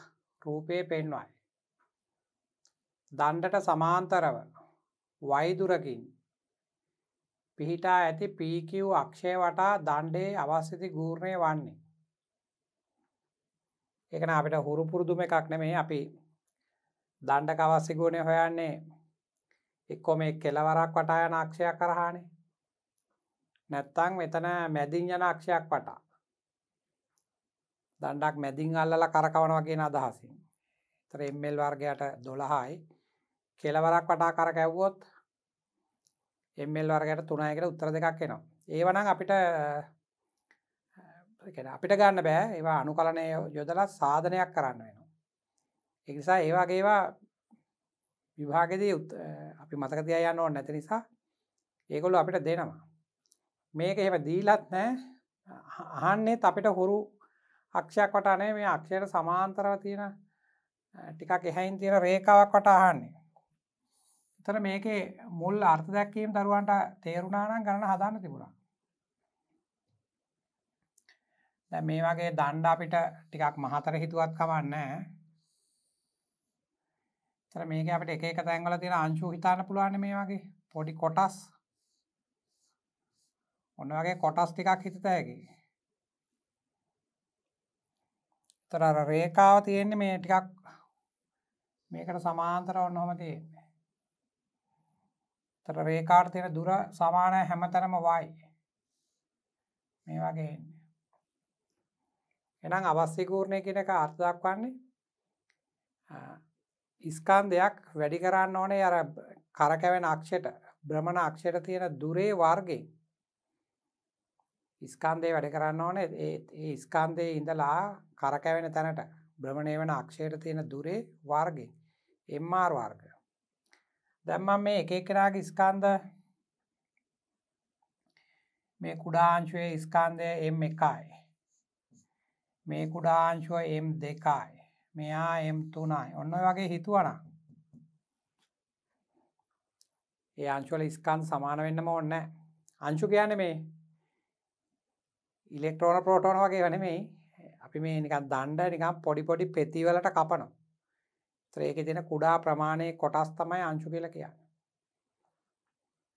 රූපය පෙන්වයි දණ්ඩට සමාන්තරව වයිදුරකින් පිහිටා ඇති PQ අක්ෂය වටා දණ්ඩේ අවශ්‍යති ගූර්ණය වන්නේ. එකන අපිට හුරු පුරුදුම එකක් නෙමේ අපි දණ්ඩ කවස්සි ගුණය හොයන්නේ එක්කොම එක් කෙලවරක් වටායන අක්ෂයක් කරහානේ නැත්තං මෙතන මැදින් යන අක්ෂයක් වටා දණ්ඩක් මැදින් අල්ලල කරකවන වගේ අදහසින් තර එම්මල් වර්ගයට දොළහායි කෙලවරක් වටා කර කැව්වොත් එල් වර්ගයට තුනයකට උත්තර දෙකක් එනවා ඒවනම් අපිට අපිට ගන්න බෑ ඒවා අනු කලනය යොදලා සාධනයක් කරන්න වෙනවා එනිසා ඒවාගේවා විභාගෙදී උත් අපි මතකතිය යන්න ඕන්න නැති නිසා ඒකොල්ලු අපිට දෙනවා මේක එහෙම දීලත් නෑ අහන්නෙත් අපිට හුරු අක්ෂයක් වටනේ මේ අක්ෂයට සමාන්තරව තියෙන ටිකක් එහැයින් තියෙන රේකාවක් වට අහන්නේ තර මේකේ මුල් අර්ථ දැක්කීම් දරුවන්ට තේරුණානම් ගණන හදාන්න තිබුණා දැ මේ වගේ දණ්ඩ අපිට ටිකක් මහතර හිතුවත් කවන්න තර මේක අපට එක තැංගල තින අංශු හිතාන පුළුවන් මේ වගේ පොඩි කොටස් ඔන්න වගේ කොටස් ටිකක් හිතතයකි තර රේකාව තියෙන්නේ මේ ටිකක් මේකට සමාන්තර ඔන්නොම තියෙන්නේ තර රේකාර්තියෙන දුර සමාන හැමතරම වයි මේ වගේ එනම් අවස්්‍යකූරණය කෙන එක අර්ථයක් වන්නේ ඉස්කාන් දෙයක් වැඩි කරන්න ඕනේ අර කරකැවෙන අක්ෂයට බ්‍රමණ අක්ෂයට තියෙන දුරේ වර්ගෙන් ඉස්කාන්දේ වැඩ කරන්න ඕනේ ඒ ස්කාන්දේ ඉඳලා කරකැවෙන තැනට බ්‍රමණය වන අක්ෂයට තියෙන දුරේ වර්ගෙන් එම්මාර් වර්ග දැම්ම මේ එක කරාගේ ස්කන්ද මේ කුඩාංශුවේ ස්කන්දය එම් එකයි මේ කුඩාංශුව එම් දෙකයි මෙයා එම් තුනයි ඔන්න වගේ හිතුවන ඒ අංශුවල ස්කන් සමාන වෙන්නම ඔන්න අංශු කියන මේ ඉලෙක්ට්‍රෝන ප්‍රෝටෝන වගේ වන මේ අපි මේ නිකන් දණ්ඩ නිකම් පොඩි පොඩි පෙතිවලට කපනවා ත්‍රේකෙ දෙන කුඩා ප්‍රමාණය කොටස් තමයි අංශු කියල කියන්න.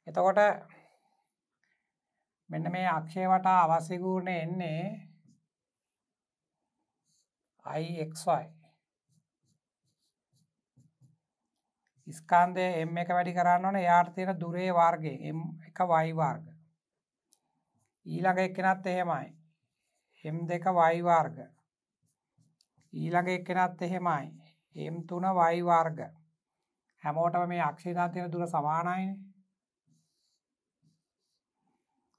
එතකොට මෙන්න මේ අක්ෂය වටා අවසිගූර්ණ එන්නේ අයික්යි ස්කන්දය එම් එක වැඩි කරන්න ඕන යාර්තයෙන දුරේ වර්ගය එම් එක වයිවාර්ග ඊළඟ එක්කෙනත් එහෙමයි එම් දෙක වයිවාර්ග ඊළඟ එක්කෙනත් එහෙමයි M3 y වර්ග. හැමෝටම මේ අක්ෂේ දා තියෙන දුර සමානයිනේ.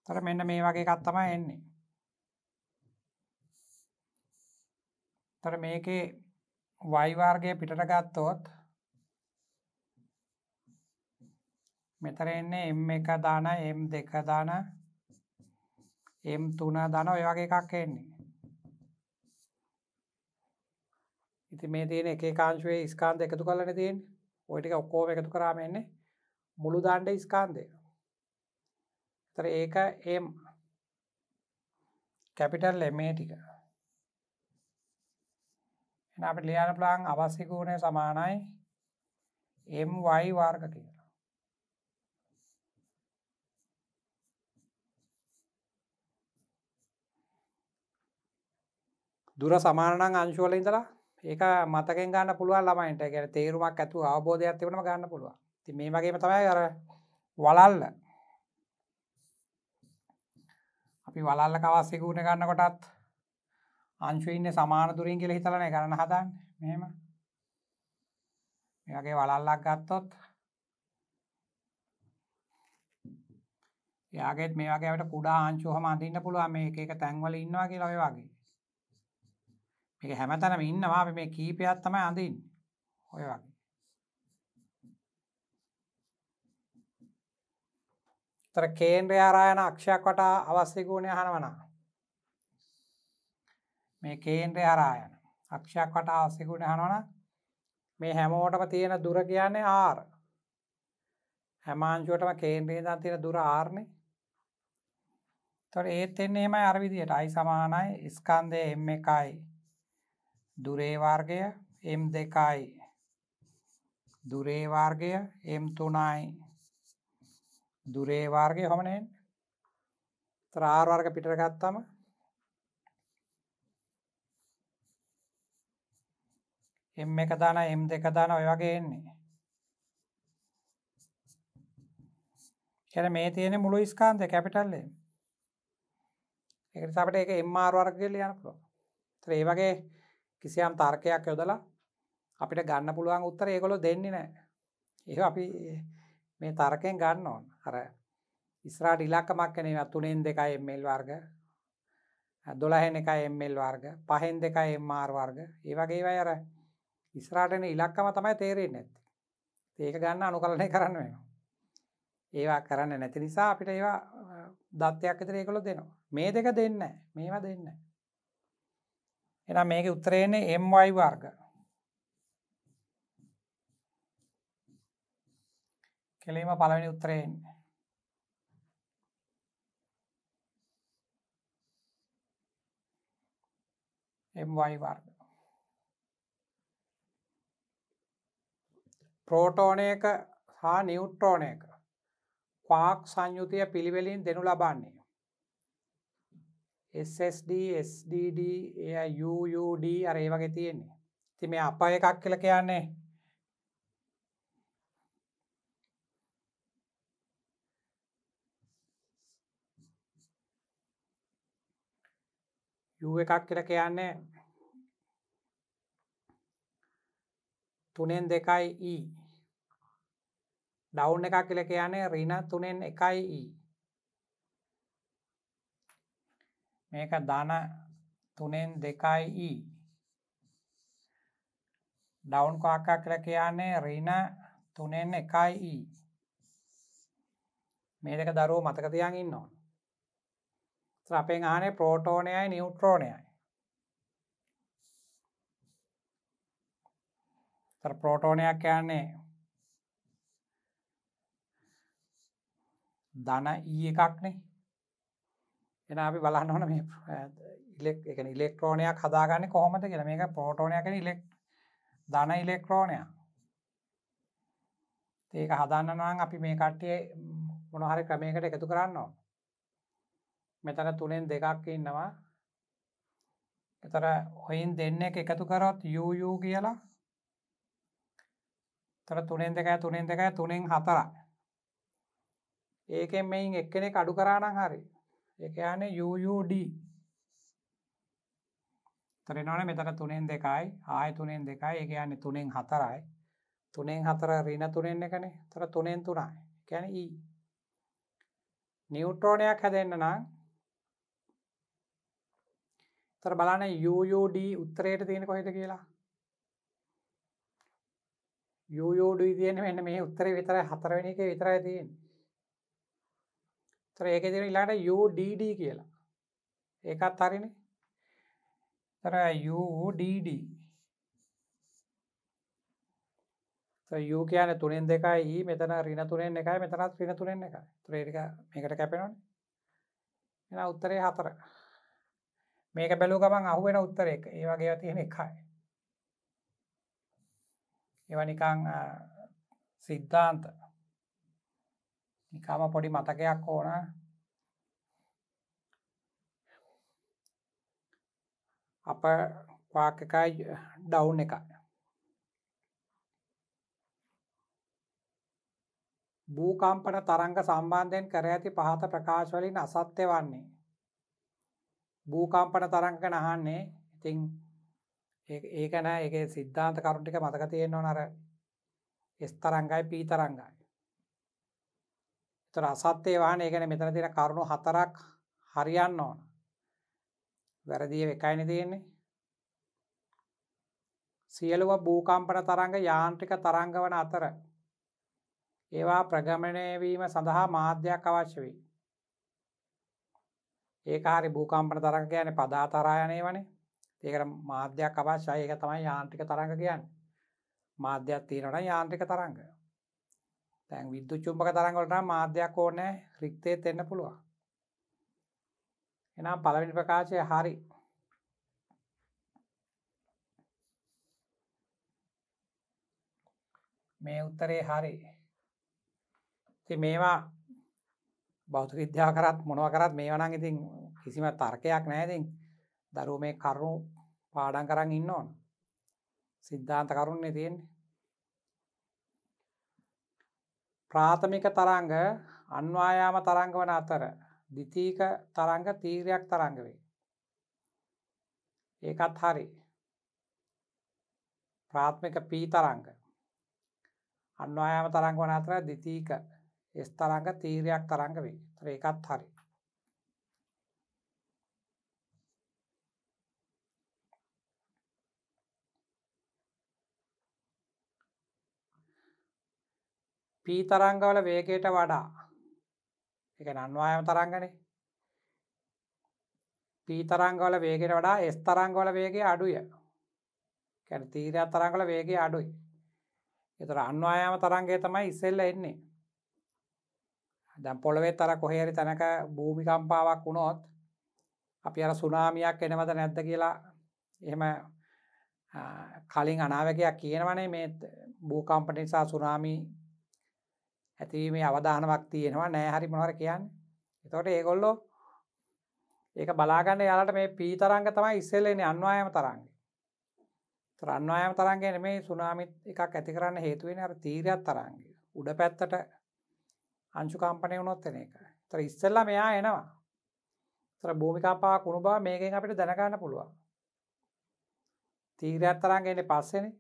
තර මෙන්න මේ වගේ එකක් තමයි එන්නේ. තර මේකේ y වර්ගය පිටට ගත්තොත් මෙතන එන්නේ M1 දාන M2 දාන M3 දාන ඔය වගේ එකක් එන්නේ. ඉති මේ තියෙන එක කාංශුවේ ස්කාන්ද එකතු කලන තියෙන් ඔයටික ඔක්කෝම එකතු කරාම එන්නේ මුළු දාණ්ඩ ස්කාන්දය තර ඒක එම් කැපිටල් එමේ ටික අපට ලියන ප්ලාන් අවස්සිකුණය සමානයි එම්වයි වාර්ග කියලා දුර සමානං අංශුවල ඉඳලා ඒක මතකෙන් ගන්න පුළුවන් ළමයින්ට ගැන තේරුමක් ඇතු අවබෝධයක් තිබුණම ගන්න පුළුවන් ති මේ වගේම තමයි අර වලල්ල අපි වලල්ල කවස්සෙකුණ ගන්න කොටත් අංශුවන්න සමාන දුරින් කියල හිතලන ගන්න හදන්න මෙම මේගේ වලල්ලක් ගත්තොත් යාගේත් මේවාගේට කුඩා අංශුහම අඳන්න පුළුවන් මේ එක තැන්වල ඉන්නවා කියලා වගේ මේක හැමතැනම ඉන්නවා අපි මේ කීපයක් තමයි අඳින්නේ. ඔය වගේ. තර කේන්ද්‍රය ආරායන අක්ෂයක් වටා අවශ්‍ය ගුණය හනවනවා. මේ කේන්ද්‍රය ආරායන අක්ෂයක් වටා අවශ්‍ය ගුණය හනවනවා. මේ හැමෝටම තියෙන දුර කියන්නේ R. හැම අංශුවටම කේන්ද්‍රයෙන් ඉඳන් තියෙන දුර R නේ. ඒතොර ඒත් එන්නේ එහෙමයි අර විදියට i සමානයි ස්කන්ධය m එකයි දුරේ වර්ගය M2යි දුරේ වර්ගය M3යි දුරේ වර්ගය කොහොම නේද? ත්‍රාර වර්ග පිටර ගත්තම M1 දාන M2 දාන ඔය වගේ එන්නේ. කියන්නේ මේ තියෙන මුළු ස්කන්ධය කැපිටල් එක. ඒක නිසා අපිට ඒක MR වර්ග කියලා යන්න පුළුවන්. ඒතර ඒ වගේ කිසියම් තර්කයක් යොදලා අපිට ගන්න පුළුවන් උත්තර ඒකොළො දෙන්නේ නෑ ඒ අපි මේ තර්කයෙන් ගන්න ඕන් හර ඉස්රාට ඉලක්කමක් කනේ තුනෙන් දෙකයි එමල් වර්ග දොළහෙන එක එමල් වර්ග පහෙන් දෙක එම්මාර් වර්ග ඒ වගේ අර ඉස්රාටන ඉලක්කම තමයි තේරෙන් නැති ඒක ගන්න අනු කලනය කරන්න වෙනවා ඒවා කරන්න නැති නිසා අපිට ඒවා දත්යක් ඇතර ඒකොළො දෙනවා මේ දෙක දෙන්න මේවා දෙන්න එනම් මේක උත්තරයන්නේ MY වර්ග කෙලීම පළවෙනි උත්තරයෙන්නේ MY වර්ග ප්‍රෝටෝනයක හා නිියුට්‍රෝනයක පාක් සංයුතිය පිළිවෙලින් දෙනු ලබන්නේ SSD SDD UUD අර ඒ වගේ තියෙන්නේ ති මේ අප එකක් කියල කියන්නේ යූ එකක් කියල කියන්නේ තුනෙන් දෙකයි ඩව් e. එකක් කියල කියන්නේ රින තුනෙන් එකයි ඊ e. මේක ධන තුනෙන් දෙකයි ඊ ඩවුන් කාක්කා කියලා කියන්නේ ඍණ තුනෙන් එකයි ඊ මේ දෙක දරුවෝ මතක තියාගෙන ඉන්න ඕන. ඉතින් අපෙන් අහන්නේ ප්‍රෝටෝනයයි නියුට්‍රෝනයයි. තර ප්‍රෝටෝනයක් කියන්නේ ධන ඊ එකක්නේ එන අපි බලන්න ඕන මේ ඉලෙක් එක ඉලෙක්ට්‍රෝනයක් හදාගන්න කොහොමද කියෙන මේක පෝටෝනයක ඉලෙක් දන ඉලෙක්ට්‍රෝනය ඒක හදන්න නම් අපි මේ කට්ටිය මොනහරි ක්‍රමයකට එකතු කරන්නවා මෙතන තුනෙන් දෙකක් ඉන්නවා එතර ඔයින් දෙන්න එකතු කරොත් යූයූ කියලා තර තුනෙන් දෙකෑ තුනෙන් දෙකෑ තුනෙන් හතර ඒකෙන් මෙයින් එක්කෙනෙ අඩු කරානම් හරි එක යන UUD තරනවන මෙතර තුනෙන් දෙකයි ආය තුනෙන් දෙකයි එක යන්නේ තුනෙන් හතරයි තුනෙන් හතර රින තුනෙන් එකනේ තර තුනෙන් තුනයි කැන E නිියවට්‍රෝනයක් හැදන්න නම් තර බලන යෝඩ උත්තරයට තියෙන කොහෙට කියලා යෝඩ තියන මෙන්න මේ උත්තර විතර හතරවෙනි එක විතරයි තියෙන් තර ඒක දෙන ඉලාට යෝඩඩ කියලා ඒකත් හරිනේ තර යෝඩඩ යෝ කියන තුනෙන් දෙකයි e මෙතන රින තුනෙන් එකයි මෙතනත් රින තුනෙන් එක ත්‍රේක මේකට කැපෙනන එන උත්තරේ හතර මේක බැලූ ගමන් අහුවෙන උත්තර එක ඒ වගේ තියෙන එකයි ඒවනිකං සිද්ධාන්ත නිකාම පොඩි මතකයක් ඕන අප පාක එකයි ඩවුන් එක භූකම්පන තරංග සම්බන්ධයෙන් කර ඇති පහත ප්‍රකාශවලින් අසත්‍ය වන්නේ භූකම්පන තරංග නහන්නේ ඉතිං ඒකන එක සිද්ධාන්ත කරුටික මතක තියෙන්වන අර එස් තරංගයි පී තරංගයි තොර අසත්‍යය වාහන ඒගැන මෙතන තින කරුණු හතරක් හරියන්න ඕන වැරදිය එකයින තියෙන්නේ සියලුව භූකම්පන තරංග යාන්ත්‍රික තරංග වන අතර ඒවා ප්‍රගමණයවීම සඳහා මාධ්‍යයක් අවශ්‍ය වී ඒකාරි භූකම්පන තරංග යන පදාතරායනය වනේ ඒකට මාධ්‍යයක් අවශ්‍යය ඒක තමයි යාන්ත්‍රික තරංග කියන්න මාධ්‍යයක් තියෙනවන යාන්ත්‍රික තරංගය තැන් විද්දු චුම්පක තරංගලට මාධ්‍යයක් ඕනෑ රික්තය එන්න පුළුවන් එනම් පළවෙනි ප්‍රකාශය හරි මේ උත්තරේ හරි ති මේවා බෞතු විද්‍යා කරත් මොනව කරත් මේ වනන් ඉතින් කිසිම තර්කයක් නෑතින් දරු මේ කරුණු පාඩන් කරන්න ඉන්න ඕන සිද්ධාන්ත කරුන්නේ තියෙන් ප්‍රාථමික තරංග අන්වායාම තරංග වන අතර දිතීක තරංග තීරයක් තරංග වේ. ඒකත් හරි ප්‍රාත්මික පී තරංග අන්වායාම තරංග වන අතර දිතීක එස් තරංග තීරයක් තරංග වේ ඒකත් හරි පී තරංගවල වේගයට වඩා එක අන්වායම තරංගනේ පී තරංගවල වේගයට වඩා එස් තරංගවල වේගේ අඩුය කැන තීරයක් තරංගල වේගේ අඩුයි එතර අන්වායාම තරංගේ තමයි ඉස්සෙල්ල එන්නේ දැම් පොළොවේ තර කොහේරි තැනක භූමිකම්පාවක් වුණොත් අපි අර සුනාමියක් එනවද නැද්ද කියලා එහෙම කලින් අනාවකයක් කියනවනේ මේ භූකම්පනිසා සුනාමී ඇතිවීමේ අවධානමක් තියෙනවා නෑ හරි මොහර කියන්න එතොට ඒගොල්ලෝ ඒක බලාගන්න යාලට මේ පීතරංග තමයි ඉස්සෙල්ලෙන අන්වායම තරන්ග තරන්වායම තරන්ගෙන මේ සුනාමිත් එකක් ඇති කරන්න හේතුවෙන අර තීරයක් තරන්ග උඩ පැත්තට අංශුකම්පනය වුණොත්තන එක තර ඉස්සල්ලා මෙයා එනවා තර භූමිකාපා කුණු බා මේකෙන් අපිට දැනගන්න පුළුවන් තීරයක් තරන්ගන්නේ පස්සෙනේ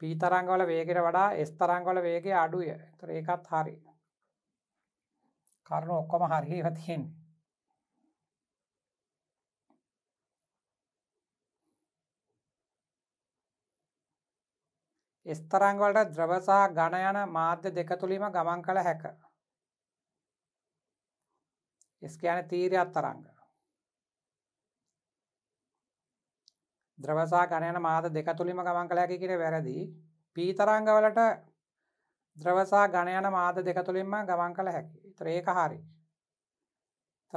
පීතරංගවල වේගෙට වඩා එස් තරංගවල වේගේ අඩුය තර ඒකත් හරි කරුණු ඔක්කොම හරිහි හතියෙන් ස්තරංගවලට ද්‍රවසා ගණ යන මාධ්‍ය දෙක තුළීම ගමන් කළ හැක ස්කයන තීරයක් තරංග ද්‍රවසා ගණයන මාත දෙක තුළිම ගමන් කළයකි කියෙන වැරදි පීතරංගවලට ද්‍රවසා ගණයන මාත දෙක තුළින්ම ගමන් කළ හැකි ත්‍රේක හරි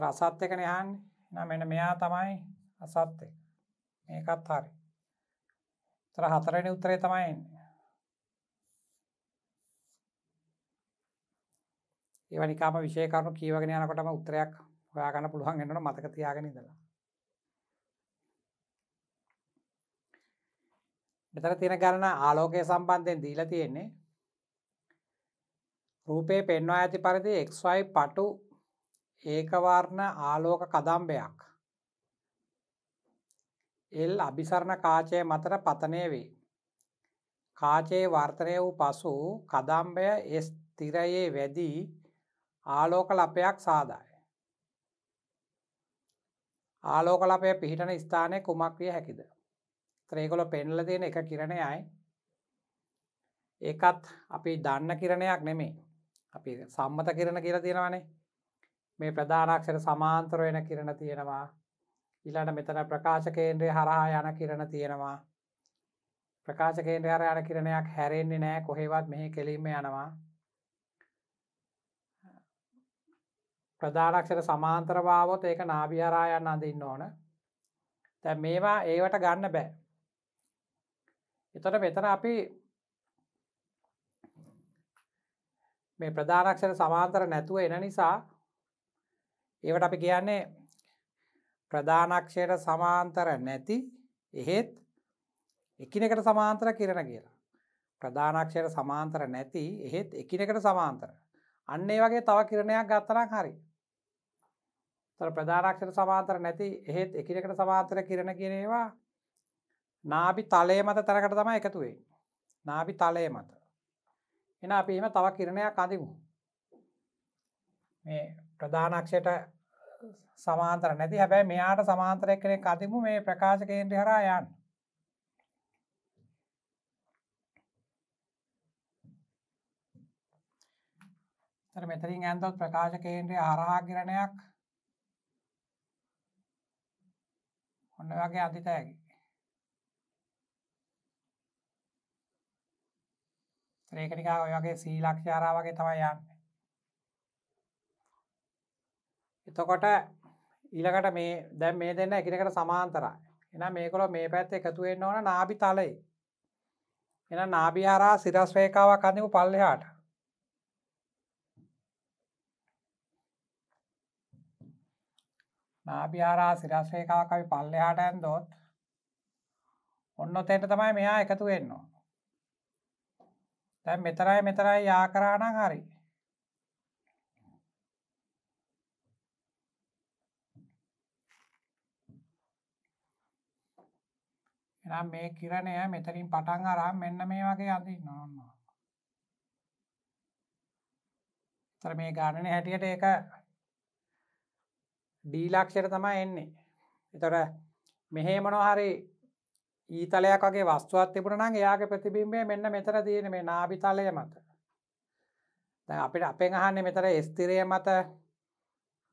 රසත් එක නහන් නම් එන මෙයා තමයි අසත්ත මේකත් හරි තර හතරෙන උත්තරේ තමයි ඒවනිකාම විශෂය කරුණු කීවගෙන යනකොටම උත්තරයක් හොයාගන්න පුළුවන් එන්නට මතක තියාගෙන ඉදලා මෙතර තියෙන ගණන ආලෝකය සම්බන්ධයෙන් දීලා තියෙන්නේ රූපය පෙන්වා ඇති පරිදි එක්වයි පටු ඒකවාර්ණ ආලෝක කදම්බයක් එල් අභිසරණ කාචය මතර පතනය වේ කාචයේ වර්තනය වූ පසු කදම්බය එස් තිරයේ වැදී ආලෝක ලපයක් සාදාය ආලෝකලපය පිහිටන ස්ථානය කුමක් විය හැකිද ත්‍රේකොල පෙන්ල තියෙන එක කිරණයයි ඒකත් අපි දන්න කිරණයක් නෙමේ අපි සම්මත කිරණ කියලා තියෙනවානේ මේ ප්‍රධානක්ෂර සමාන්තර වෙන කිරණ තියෙනවා ඉලාට මෙතන ප්‍රකාශකේන්ද්‍රය හරහා යන කිරණ තියෙනවා ප්‍රකාශකේන්ද්‍රය හර යන කිරණයක් හැරෙන්නේ නෑ කොහෙවත් මෙහි කෙලින්ම යනවා ප්‍රධානක්ෂර සමාන්තරභාවොත් ඒක නාභිහරා යන්න අඳන්න ඕන තැ මේවා ඒවට ගන්න බෑ එතොට මෙතන අපි මේ ප්‍රධානක්ෂර සමාන්තර නැතුව එන නිසා ඒවට අපි කියන්නේ ප්‍රධානක්ෂයට සමාන්තර නැති එහෙත් එකිනෙකට සමාන්තර කිරණ කියලා ප්‍රධානක්ෂයට සමාන්තර නැති එහෙත් එකිනෙකට සමාන්තර අන්න ඒ වගේ තව කිරණයක් ගත්තනම් හරි තර ප්‍රධානක්ෂයට සමාන්තර නැති එහෙත් එකිනෙකට සමාන්තර කිරණ කියනවා නාබි තලය මත තැනකට තම එකතුවෙයි නාබි තලය මත එන අපි එම තව කිරණයක් අඳමු මේ ප්‍රධානක්ෂයට සමාන්තර නැති හැබැයි මෙයාට සමාන්තරය කනෙ අතිමු මේ ප්‍රකාශකෙන්ට හරා යන්න තර මෙතරින් ඇන්තොත් ප්‍රකාශ කේන්ද්‍රය හරහාගිරණයක් ඔන්න වගේ අධිතයකි ත්‍රේකනිකා ඔයගේ සීලක්ෂාරා වගේ තමයි යන්න එතකොට ඊළකට මේ දැම් මේ දෙන්න එකනකට සමාන්තරයි එන මේකොල මේ පැත්ත එකතුවෙන්න ඕන නාබි තලයි එන නාබිහාරා සිරස්වේකාවක් අඳකු පල්ලෙහාට නාබිහාරා සිරස්වේකාකවි පල්ලෙහාට ඇන්දොත් ඔන්න තෙන්ට තමයි මෙයා එකතු වෙන්නවා දැන් මෙතරයි මෙතරයි යා කරා නම් හරි. එහෙනම් මේ කිරණය මෙතනින් පටන් අරන් මෙන්න මේ වගේ අඳින්න ඕන. ඒතර මේ ගණනේ හැටියට ඒක D ලක්ෂයට තමයි එන්නේ. ඒතර මෙහෙ මොනවා හරි ඊතලයක් වගේ වස්තුවත් තිබුණ නම් එයාගේ ප්‍රතිබිම්බේ මෙන්න මෙතර තියෙන මේ නාබිතලය මත අපිට අපෙන් අහන්නේ මෙතර ස්තිරය මත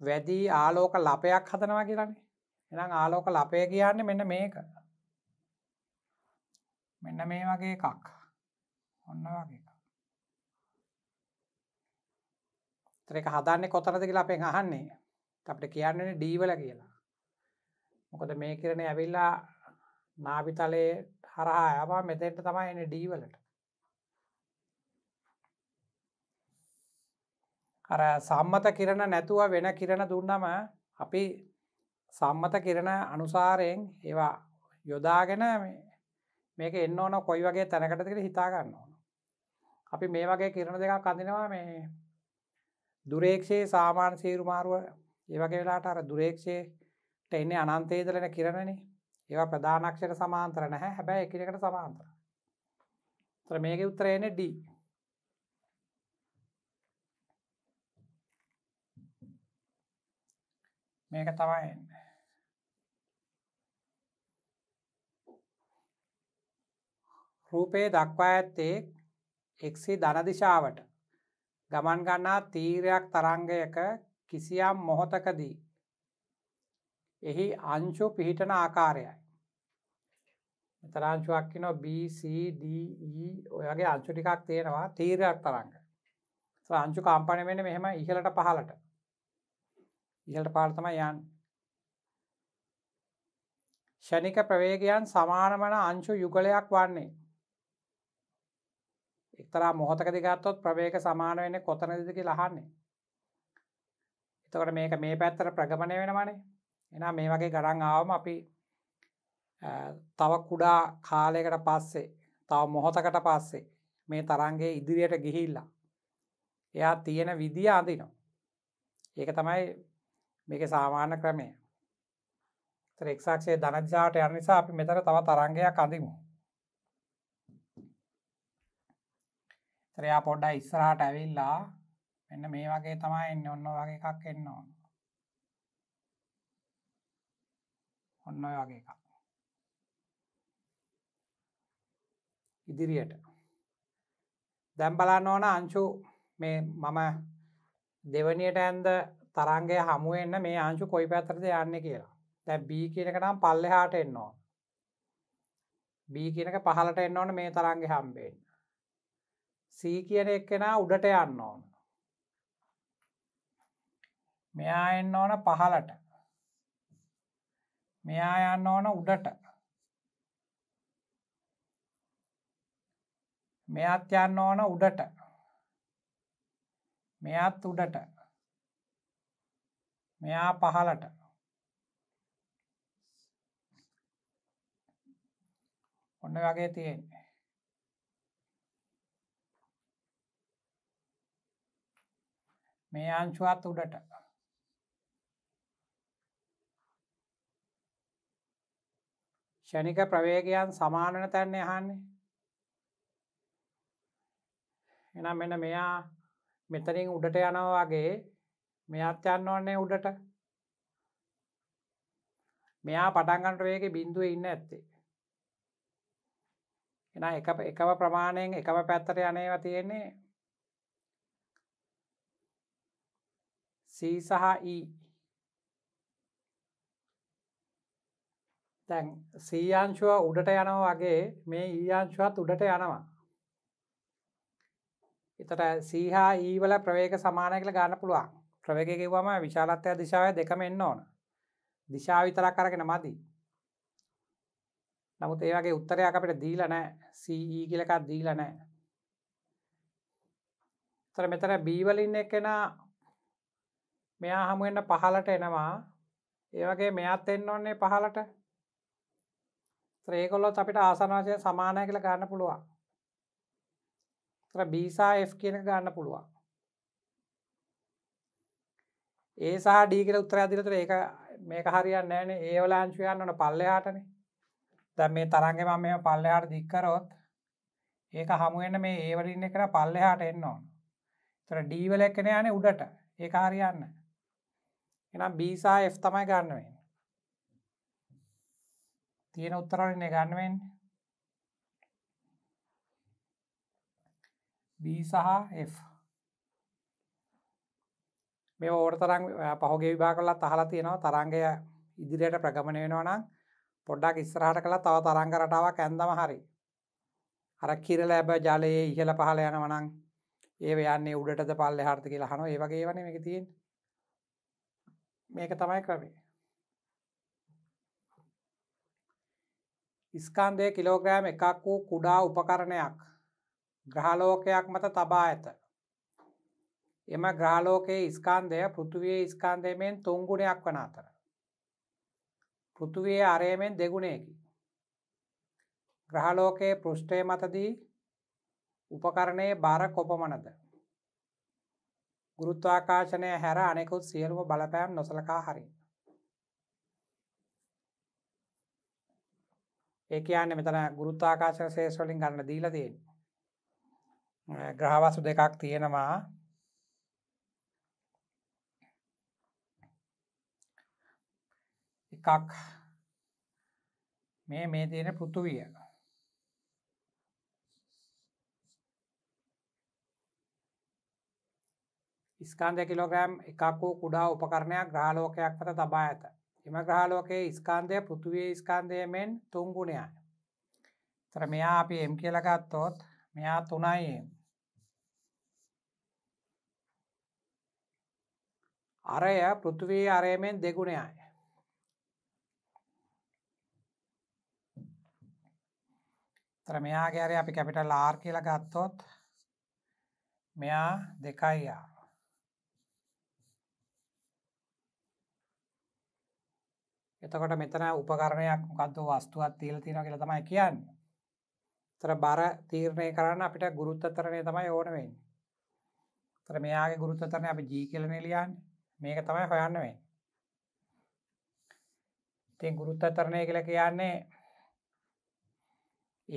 වැදී ආලෝක ලපයක් හදනවා කියලන්නේ එනම් ආලෝක ලපය කියන්නේ මෙන්න මේක මෙන්න මේ වගේ එකක් ඔන්න වගේ ත්‍රක හදන්නේ කොතරද කියලා අපෙන් අහන්නේ අපට කියන්නේ ඩීවල කියලා මොකද මේ කරන ඇවිල්ලා නාවිතලයේ හරහා යවා මෙතෙන්ට තමයි එන ඩීවලට අර සම්මත කිරණ නැතුව වෙන කිරණ දුන්නම අපි සම්මත කිරණ අනුසාරයෙන් ඒවා යොදාගෙන මේක එන්න ඕන කොයි වගේ තැනකටකට හිතාගන්න ඕන අපි මේ වගේ කිරණ දෙකක් අඳනවා මේ දුරේක්ෂයේ සාමාන්‍ය සීරුමාරුව ඒ වගේ වෙලාට අර දුරේක්ෂයේ එන්නේ අනන්තයේදලන කිරණනේ ඒවා ප්‍රධානක්ෂයට සමාන්තර නැහැ හැබැයි එකකට සමාන්තර තර මේක උත්තරයන ඩී මේක තමයි රූපයේ දක්වා ඇත්තේ එක්සි ධනදිශාවට ගමන් ගන්නා තීරයක් තරංගයක කිසියම් මොහොතකදී එහි අංශු පිහිටන ආකාරයයි. තරංශුවක් කියනවා BCDE ඔය වගේ අංශු ටිකක් තියෙනවා තීරයක් තරංග. ඒතර අංශු කම්පණය වෙන්නේ මෙහෙම ඉහළට පහළට. ඉහළට පහළට තමයි යන්නේ. ෂණික ප්‍රවේගයන් සමාන වන අංශු යුගලයක් වන්නේ. එක්තරා මොහොතකදී ගත්තොත් ප්‍රවේග සමාන වෙන්නේ කොතනදද කියලා අහන්නේ. එතකොට මේක මේ පැත්තට ප්‍රගමණය වෙනවනේ. එනා මේ වගේ ගඩන් ආවම අපි තව කුඩා කාලයකට පස්සේ තව මොහොතකට පස්සේ මේ තරන්ගේ ඉදිරියට ගිහිල්ලා එයා තියෙන විදිිය අඳනෝ ඒක තමයි මේක සාමාන්‍ය ක්‍රමය ත්‍රෙක්ෂක්ෂය ධනජාට යන නිසා අපි මෙතර තව තරංගයක් අඳමු ත්‍රයා පොඩ්ඩ ඉස්සරහට ඇවිල්ලා එන්න මේ වගේ තමයි එන්න ඔන්න වගේ එකක් එන්න ඕන ඔන්න වගේ එකක් ඉදිරියට දැම් බලන්න ඕන අංශු මේ මම දෙවනියට ඇන්ද තරන්ගේ හමුවන්න මේ අංශු කොයි පැතරද යන්න කියලා දැ බී කියනකනම් පල්ලෙ හාට එන්නවා බී කියනක පහලට එන්න ඕන මේ තරන්ගේ හම්බෙන්න්න සී කියන එක්කෙනා උඩට යන්න ඕන මෙයා එන්න ඕන පහලට මෙයා යන්න ඕන උඩට මෙයත් යන්න ඕන උඩට මෙයත් උඩට මෙයා පහලට ඔන්න වගේ තියෙන්නේ මේ අංශුවත් උඩට ෂණික ප්‍රවේගයන් සමානන තැන්නේ හන්නේ එනම් මෙන මෙයා මෙතනින් උඩට යනවාගේ මෙයත් යන්න ඕන්නේ උඩට මෙයා පටන්ගන්ට වේග බිඳුව ඉන්න ඇත්තේ එන එක එකව ප්‍රමාණයෙන් එකව පැත්තට යනේව තියෙන්නේ සී සහ ඊ e. දැන් සීයංශුව උඩට යනවා වගේ මේ ඊයංශුවත් e උඩට යනවා එතට සීහා ඊවල e ප්‍රවේක සමානයකල ගන්න පුළුවන් ප්‍රවේක කිව්වම විශාලත්වය දිශාවය දෙකම එන්න ඕන දිශා විතරක් කරගෙන මදි නමුත් ඒවගේ උත්තරයක් අපට දීල නෑ සීඊ e කියලකක් දීල නෑ තර මෙතර බීවලින්න එකෙන මෙයා හමුවෙන්න පහලට එනවා ඒවගේ මෙයත් එන්න ඕන්නේ පහලට ත්‍රේකොල්ලොත් අපිට ආසන වශයෙන් සමානය කියලා ගන්න පුළුවන් බීසා F කියන ගන්න පුළුවන් ඒ සහ ඩීකල උත්තර අදිරතුර ඒක මේක හරියන්න ෑන ඒවලාංශුයන්නට පල්ලයාටන දැ මේ තරන්ගම මෙ පල්ලයාට දික්කරොත් ඒක හමුවෙන්න මේ ඒවලින්න කර පල්ලෙහාට එන්න ඕන තර ඩීවල එක්කෙන යන උඩට ඒ හරියන්න එනම් බීසා F තමයි ගන්නවෙන් තියෙන උත්තරවලින් ගන්න වෙන්නේ B සහ F මේ ඕට තරං පහුගේ විභාගලත් අහලා තියෙනවා තරංගය ඉදිරියට ප්‍රගමණය වෙනවනම් පොඩ්ඩක් ඉස්සරහට කළ තව තරංග රටාවක් ඇන්දම හරි අර කිරල ඇබ ජලයේ ඉහළ පහල යනවනං ඒ යන්නේ උඩටද පල්ල හර්ථ කියලා හනෝ ඒ වගේ වන එක තියෙන් මේක තමයි ක්‍රමේ ස්කන්දය කිලෝග්‍රෑම් එකක් වූ කුඩා උපකරණයක් ග්‍රහලෝකයක් මත තබා ඇත. එම ග්‍රාලෝකයේ ස්කන්දය පෘතුවයේ ස්කන්දයමෙන් තුංගුණයක් වන අතර. පෘතුවයේ අරයමෙන් දෙගුණයකි. ග්‍රහලෝකයේ පෘෂ්ටය මතදී උපකරණයේ බාර කොපමනද. ගුරුත්වාකාශනය හැර අනෙකුත් සියලුම බලපෑම් නොසලකා හරින්. ඒ කියන්නේ මෙතන ගුරුත්තාකාශක ශේෂවලින් ගන්න දීලා තියෙන්නේ. ග්‍රහවස්තු දෙකක් තියෙනවා. එකක් මේ මේ තියෙන පෘථුවිය. ස්කන්ධ කිලෝග්‍රෑම් එකක් වූ කුඩා උපකරණයක් ග්‍රහලෝකයක් මත තබා ඇත. එම ග්‍රහලෝකයේ ස්කාන්දය පෘතුවේ ස්කාන්දය මෙන් තුංගුණයයි තර මෙයා අපි එම් කියලගත්තොත් මෙයා තුනයි අරය පෘතුවී අරයමෙන් දෙගුණයයි තර මෙයාගේ අරය අපි කැපිටල් ආර් කියලගත්තොත් මෙයා දෙකයියා එතකොට මෙතන උපකරණයක් මොකක්ද වස්තුවත් තිීල තියෙන කියල තමයි කියන්න තර බර තීරණය කරන්න අපිට ගුරුත්තතරණය තමයි ඕනවෙන් තර මෙයාගේ ගුරුත්තතරණය අප ජී කියලනේ ලියන් මේක තමයි හොයන්නවෙන් ඉතින් ගුරුත්තතරණය කියල කියන්නේ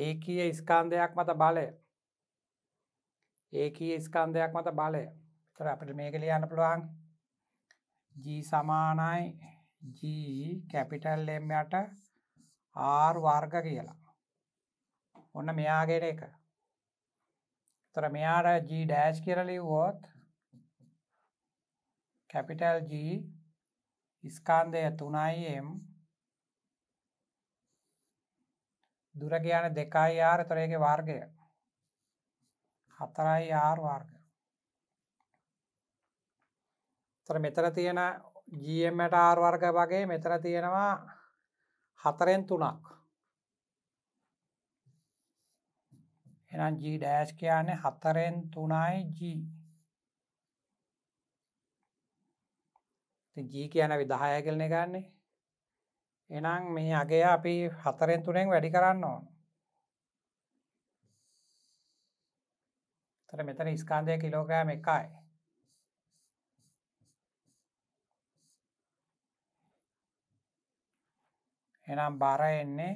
ඒ කිය ස්කාන්දයක් මත බලය ඒ කිය ස්කන්දයක් මත බලය තර අපට මේක ලියන්න පුළුවන් ජී සමානයි G කැපිටල් e M යට R වර්ග කියලා. ඔන්න මෙයාගෙන එක. තොර මෙයාට G ඩෑස් කියරලිවුවොත් කැපිටල් G ස්කාන්දය තුනයි M දුර කියන දෙකයි ආර තරයගේ වර්ගය හතරයි ආර් වර්ග තර මෙතර තියෙන ජමට ආර්වර්ග වගේ මෙතන තියෙනවා හතරෙන් තුනක් එනම් ජී ඩෑස් කියන්නේ හතරෙන් තුනයි ජී ජී කියන විදහය කරන ගන්නේ එනම් මේ අගේ අපි හතරෙන් තුනෙන් වැඩි කරන්න ඕන තර මෙතන ස්කන්දය කිලෝග්‍රෑම් එකයි එනම් බර එන්නේ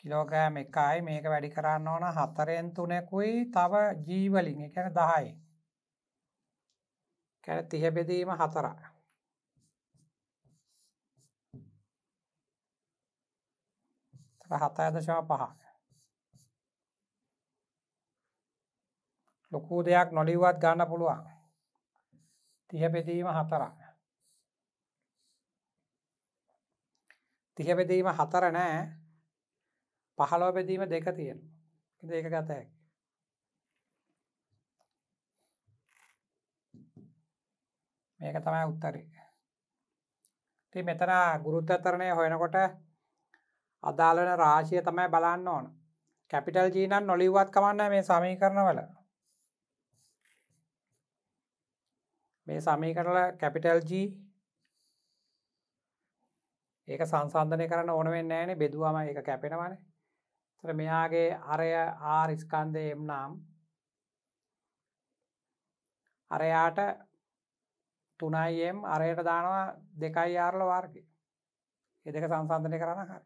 කිලෝගෑම් එකයි මේක වැඩි කරන්න ඕන හතරෙන් තුනෙකුයි තව ජීවලින් එකැන දහයි කැන තිහබෙදීම හතර හත ඇදශව පහක් ලොකූ දෙයක් නොලිවත් ගන්න පුළුවන් තිහබෙදීම හතරක් තිහ බෙදීම හතර නෑ පහළොව බෙදීම දෙක තියෙන ඒක ගත හැකි මේක තමයි උත්තරය ති මෙතන ගුරුත්තරණය හොයනකොට අදාළන රාශිය තමයි බලන්න ඕන කැපිටල් ජීනන් නොලිවත් කමන්න මේ සමී කරනවල මේ සමී කරල කැපිටල් ජී ඒක සංසන්ධනය කරන්න ඕන වෙන්න ෑනේ බෙදුවම එක කැපෙනවනේ තර මෙයාගේ අරය ආරිස්කන්දය එම් නම් අරයාට තුනයිම් අරයට දානවා දෙකයි යාරල වර්ග එදක සංසන්ධනය කරන්න හරි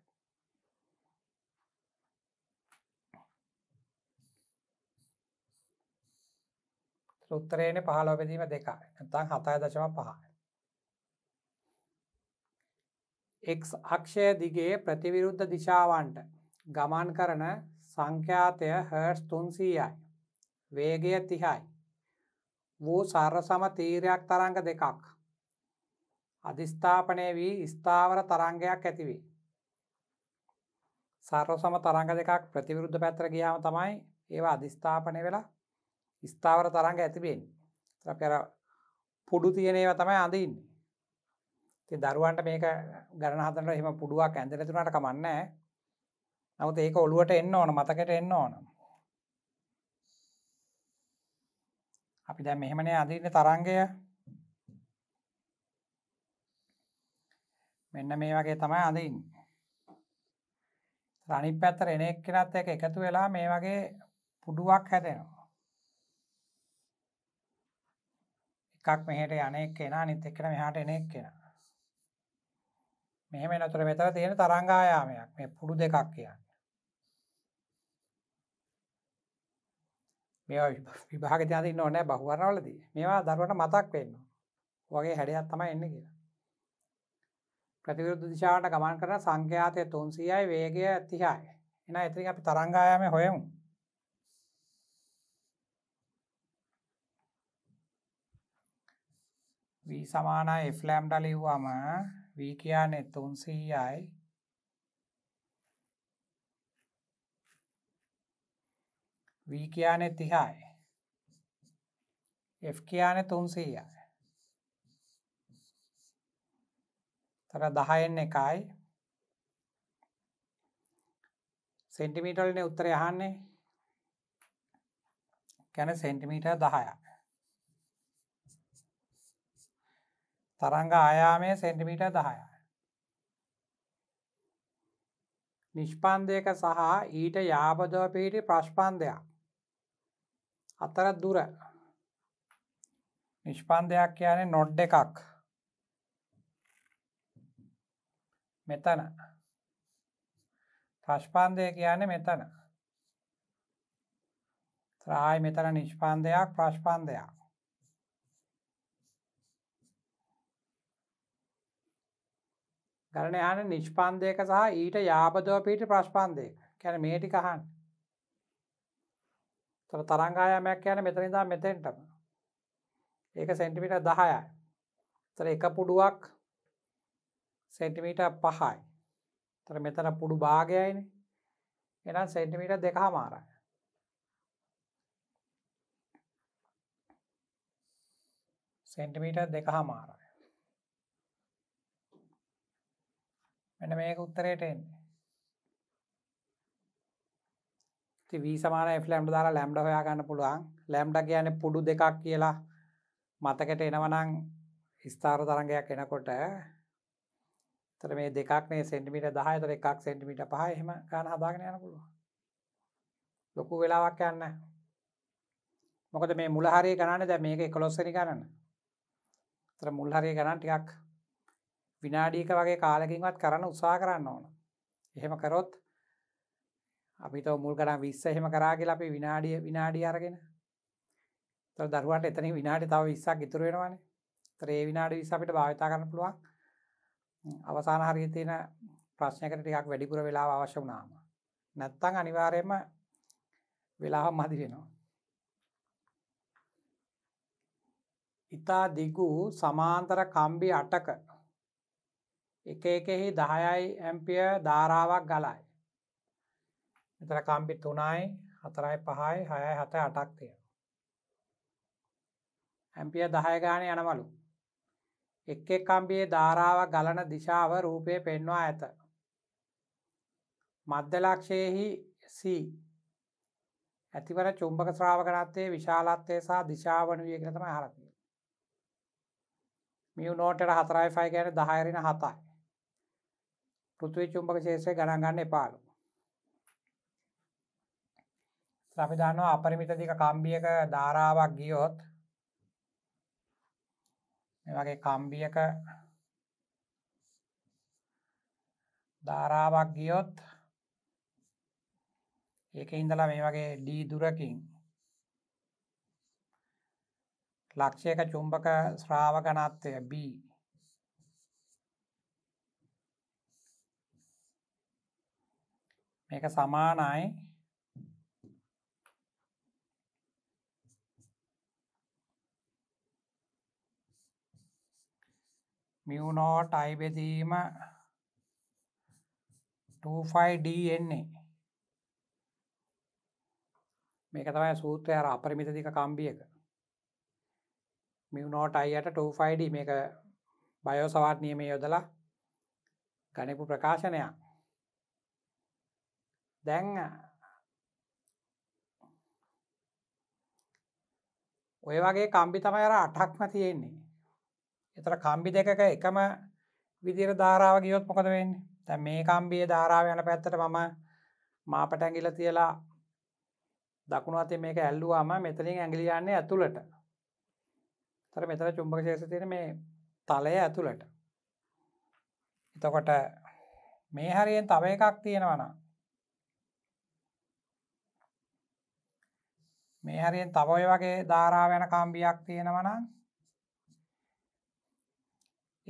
උත්තරයන පහලොපැදීම දෙකයි තන් හතයි දශම පහයි එක් අක්ෂය දිගේ ප්‍රතිවිරුද්ධ දිශාවන්ට ගමන් කරන සංඛ්‍යාතය හර්ස් තුන්සීයයි. වේගය තිහයි. වූ සර්ර සම තීරයක් තරංග දෙකක්. අධිස්ථාපනය වී ස්ථාවර තරංගයක් ඇතිවේ. සර්ව සම තරංග දෙකක් ප්‍රතිවිරුද්ධ පැත්‍ර ගියාම තමයි ඒවා අධිස්ථාපනය වෙලා ස්ථාවර තරංග ඇතිබෙන්. තර පුඩු තියනේව තමයි අඳන්න. ති දරුවන්ට මේක ගරන හතනට එහම පුඩුවක් ඇඳලතුනට කමන්න නමුත් ඒක ඔලුවට එන්න ඕන මතකට එන්න ඕන අපි දැ මෙහෙමනේ අදන්න තරංගය මෙන්න මේ වගේ තමයි අදන්න රනි පැත්තර එනෙක් කෙනත් එක එකතු වෙලා මේ වගේ පුඩුවක් හැදෙනවා එකක් මෙහට යනෙක් කෙන නිත එක්කෙන මෙහට එනෙක් කෙනා මෙහෙම නතර මෙතර තියෙන තරංගායාමයක් මේ පුඩු දෙකක් කියන්නේ. මේවා විභාග තියන ඉන්න ඕනේ බහුවරවලදී. මේවා දරුවන්ට මතක් වෙන්න. වගේ හැඩයක් තමයි එන්නේ කියලා. ප්‍රතිවිරුද්ධ දිශාවට ගමන් කරන සංඛ්‍යාතය 300යි වේගය 30යි. එහෙනම් එතනින් අපි තරංගායාමයේ හොයමු. v සමානයි f ලැම්ඩා ලිව්වම v කියන්නේ 300යි v කියන්නේ 30යි f කියන්නේ 300යි තර 10න් එකයි සෙන්ටිමීටර් වලනේ උත්තරය අහන්නේ කියන්නේ සෙන්ටිමීටර් 10ක් තරංග ආයාමය සෙන්ටිමීට දහය. නිෂ්පන්දයක සහ ඊට යාබදව පිහිටි ප්‍රශ්පන්දයක් අතර දුර නිෂ්පන්දයක් කියන්නේ නොඩ් එකක් මෙතන ප්‍රශ්පන්දය කියන්නේ මෙතන ත්‍රායි මෙතන නිෂ්පන්දයක් ප්‍රශ්පන්දයක් ගණන යන නිෂ්පන්දයක සහ ඊට යාබදව පීට ප්‍රශ්පන්දය කැන මේටි කහන් තොර තරංගායමයක් යන මෙතනිදා මෙතෙන්ටම ඒක සෙන්ටිමිට දහයයි තර එක පුඩුවක් සෙන්ටිමීට පහයි තර මෙතන පුඩු භාගයයින එනම් සෙන්ටිමීට දෙක හමාරයි සෙන්ටිමීට දෙක හමාරයි මෙන්න මේක උත්තරයට එන්නේ ඉතින් v සමාන f ලැම්ඩා දාලා ලැම්ඩා හොයා ගන්න පුළුවන් ලැම්ඩා කියන්නේ පුඩු දෙකක් කියලා මතකට එනවා නම් ස්ථාර තරංගයක් එනකොට එතන මේ දෙකක් නේ සෙන්ටිමීටර් 10 එතන එකක් සෙන්ටිමීටර් 5 එහෙම ගන්න හදාගෙන යන්න පුළුවන් ලොකු වෙලාවක් යන්නේ මොකද මේ මුල හරිය ගණන්නේ දැන් මේක 11 වෙනි ගණන. ඒතර මුල් හරිය ගණන් ටිකක් විනාඩියක වගේ කාලකින්වත් කරන්න උත්සා කරන්න ඕන එහෙම කරොත් අපිට මුල් කරම් විස්ස එහෙම කරාගල අපි විනාඩිය විනාඩි අරගෙන තො දරුවට එතන විනාඩි තව විස්සක් ඉතුරුවෙනවාන ත්‍රේ විනාඩි විස්ස අපිට භාවිතා කරන්න පුළුවන් අවසාන හරි තියෙන ප්‍රශ්නයකට ටිකක් වැඩිපුර වෙලා අවශ්‍ය වනාම නැත්තං අනිවාරයම වෙලාහ මදි වෙනවා ඉතා දිගු සමාන්තර කම්බි අටක එක එකෙහි දහයයි ඇම්පිය ධාරාවක් ගලයි මෙතර කම්පි තුනයි හතරයි පහයි හයයි හත අටක් තිය ඇම්පිය දහය ගාන යනවලු එක් කම්පියේ ධාරාවක් ගලන දිශාව රූපය පෙන්වා ඇත මධ්‍යලක්ෂයෙහි සී ඇතිවන චුම්භක ශ්‍රාවකනත්තේ විශාලත්වය සහ දිශාවන විය කරතම හරතිය මියු නෝටට හතරයි ෆයි ගැන දහයරෙන හතයි පෘථිවි චුම්බක ශේෂය ගණන් ගන්න එපාලු. අපි දන්නවා අපරිමිත දිග කම්බියක ධාරාවක් ගියොත් මේ වගේ කම්බියක ධාරාවක් ගියොත් ඒක ඉඳලා මේ වගේ ඩී දුරකින් ලක්ෂයක චුම්බක ශ්‍රාවකනත්වය බී මේක සමානයි මියනෝට අයිබෙදීම 25D එන්නේ මේක තමයි සූත්‍රය අර අපරිමිත දික කම්බියක මියනෝට අයියට 25D මේක බයෝ සවාත් නියමේ යොදලා ගණපු ප්‍රකාශනයක් දැන් ඔය වගේ කම්බි තමයි අර අටක්ම තියෙන්නේ එතර කම්බි දෙකක එකම විදිර ධාරාව ගියොත් මොකද වෙන්න තැ මේ කම්බිය ධාරාව යන පැත්තට මම මාපටැගිල තියලා දකුණු අති මේක ඇල්ලුවාම මෙතරින් ඇගිලියන්නේ ඇතුළට තර මෙතර චුම්භක ශේෂ තියෙන මේ තලය ඇතුළට එතකොට මේ හරියෙන් තව එකක් තියෙනවනම් මේ හරියෙන් තව ඔය වගේ ධාරාව යන කම්බියක් තියෙනවා නම්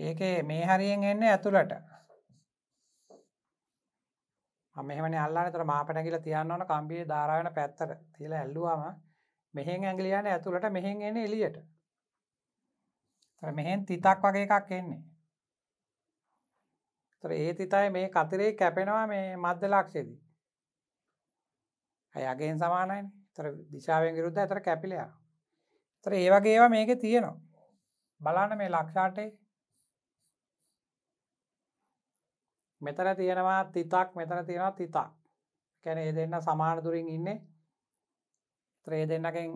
ඒකේ මේ හරියෙන් එන්නේ ඇතුළට මම මෙහෙමනේ අල්ලන්නේ ඒතර මාපට ඇඟිල්ල තියන්න ඕන කම්බියේ ධාරාව යන පැත්තට තියලා ඇල්ලුවාම මෙහෙන් ඇඟිලි යන්නේ ඇතුළට මෙහෙන් එන්නේ එළියට. ඒතර මෙහෙන් තිතක් වගේ එකක් එන්නේ. ඒතර ඒ තිතයි මේ කතරේ කැපෙනවා මේ මධ්‍ය ලක්ෂයේදී. අය අගෙන් සමානයිනේ. තර දිශාවෙන් විරුද්ධ ඇතර කැපිලයා තර ඒවගේ ඒවා මේක තියෙනවා බලාන මේ ලක්ෂාටේ මෙතර තියෙනවා තිතක් මෙතර තියෙනවා තිතක් කැන ඒ දෙන්න සමාන තුරින් ඉන්නේ ත්‍රේ දෙන්නකින්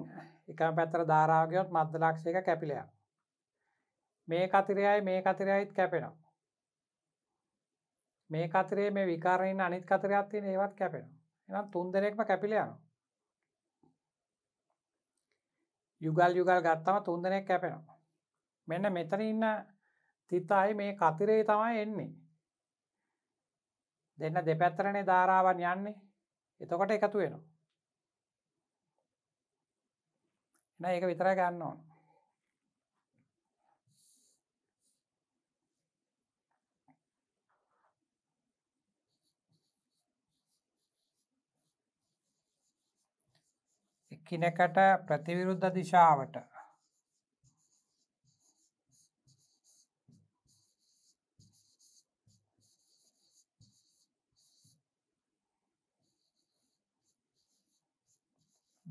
එක පැත්තර ධාරාවගයොත් මධ්‍ය ලක්ෂයක කැපිලයා මේ කතිරයයි මේ කතිරයයිත් කැපෙනවා මේ කතරේ මේ විකාරයෙන් අනිත් කතරයක්ත්තිය ඒවත් කැපෙනවා එනම් තුන්දරෙක්ම කැපිලයනවා යුගල් යුගල් ගත්තම තුන්දනෙක් කැපෙනවා මෙන්න මෙතන ඉන්න තිත්තායි මේ කතිරේ තමයි එන්නේ දෙන්න දෙපැත්තරනේ ධාරාවන් යන්නේ එතකොට එකතු වෙනවා එන ඒක විතර ගන්න ඕන එක්කිනකට ප්‍රතිවිරුද්ධ දිශාවට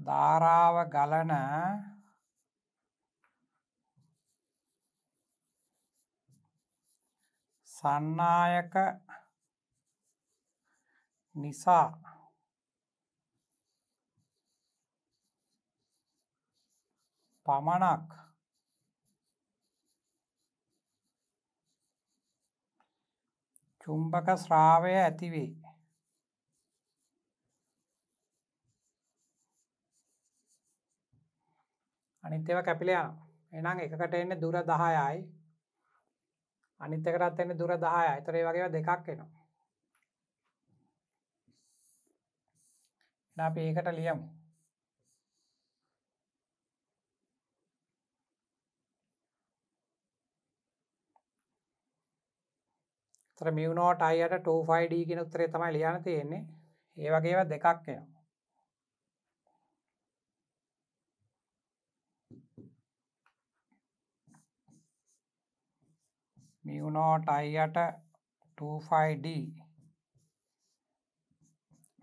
ධාරාව ගලන සන්නායක නිසා පමණක් චුම්බක ශ්‍රාවය ඇතිවේ අනිත්‍යව කැපිලයා එනම් එකකට එන්න දුර දහයයි අනිත්‍යකරත් එන්න දුර දහය අතරේ වගේ දෙකක් එනවා අපි ඒකට ලියමු තර මියනෝට අයියට 25ඩ කියන උත්තරේ තමයි ලියන තියෙන්නේ ඒ වගේව දෙකක් එන මියනෝට අයියට 25ඩ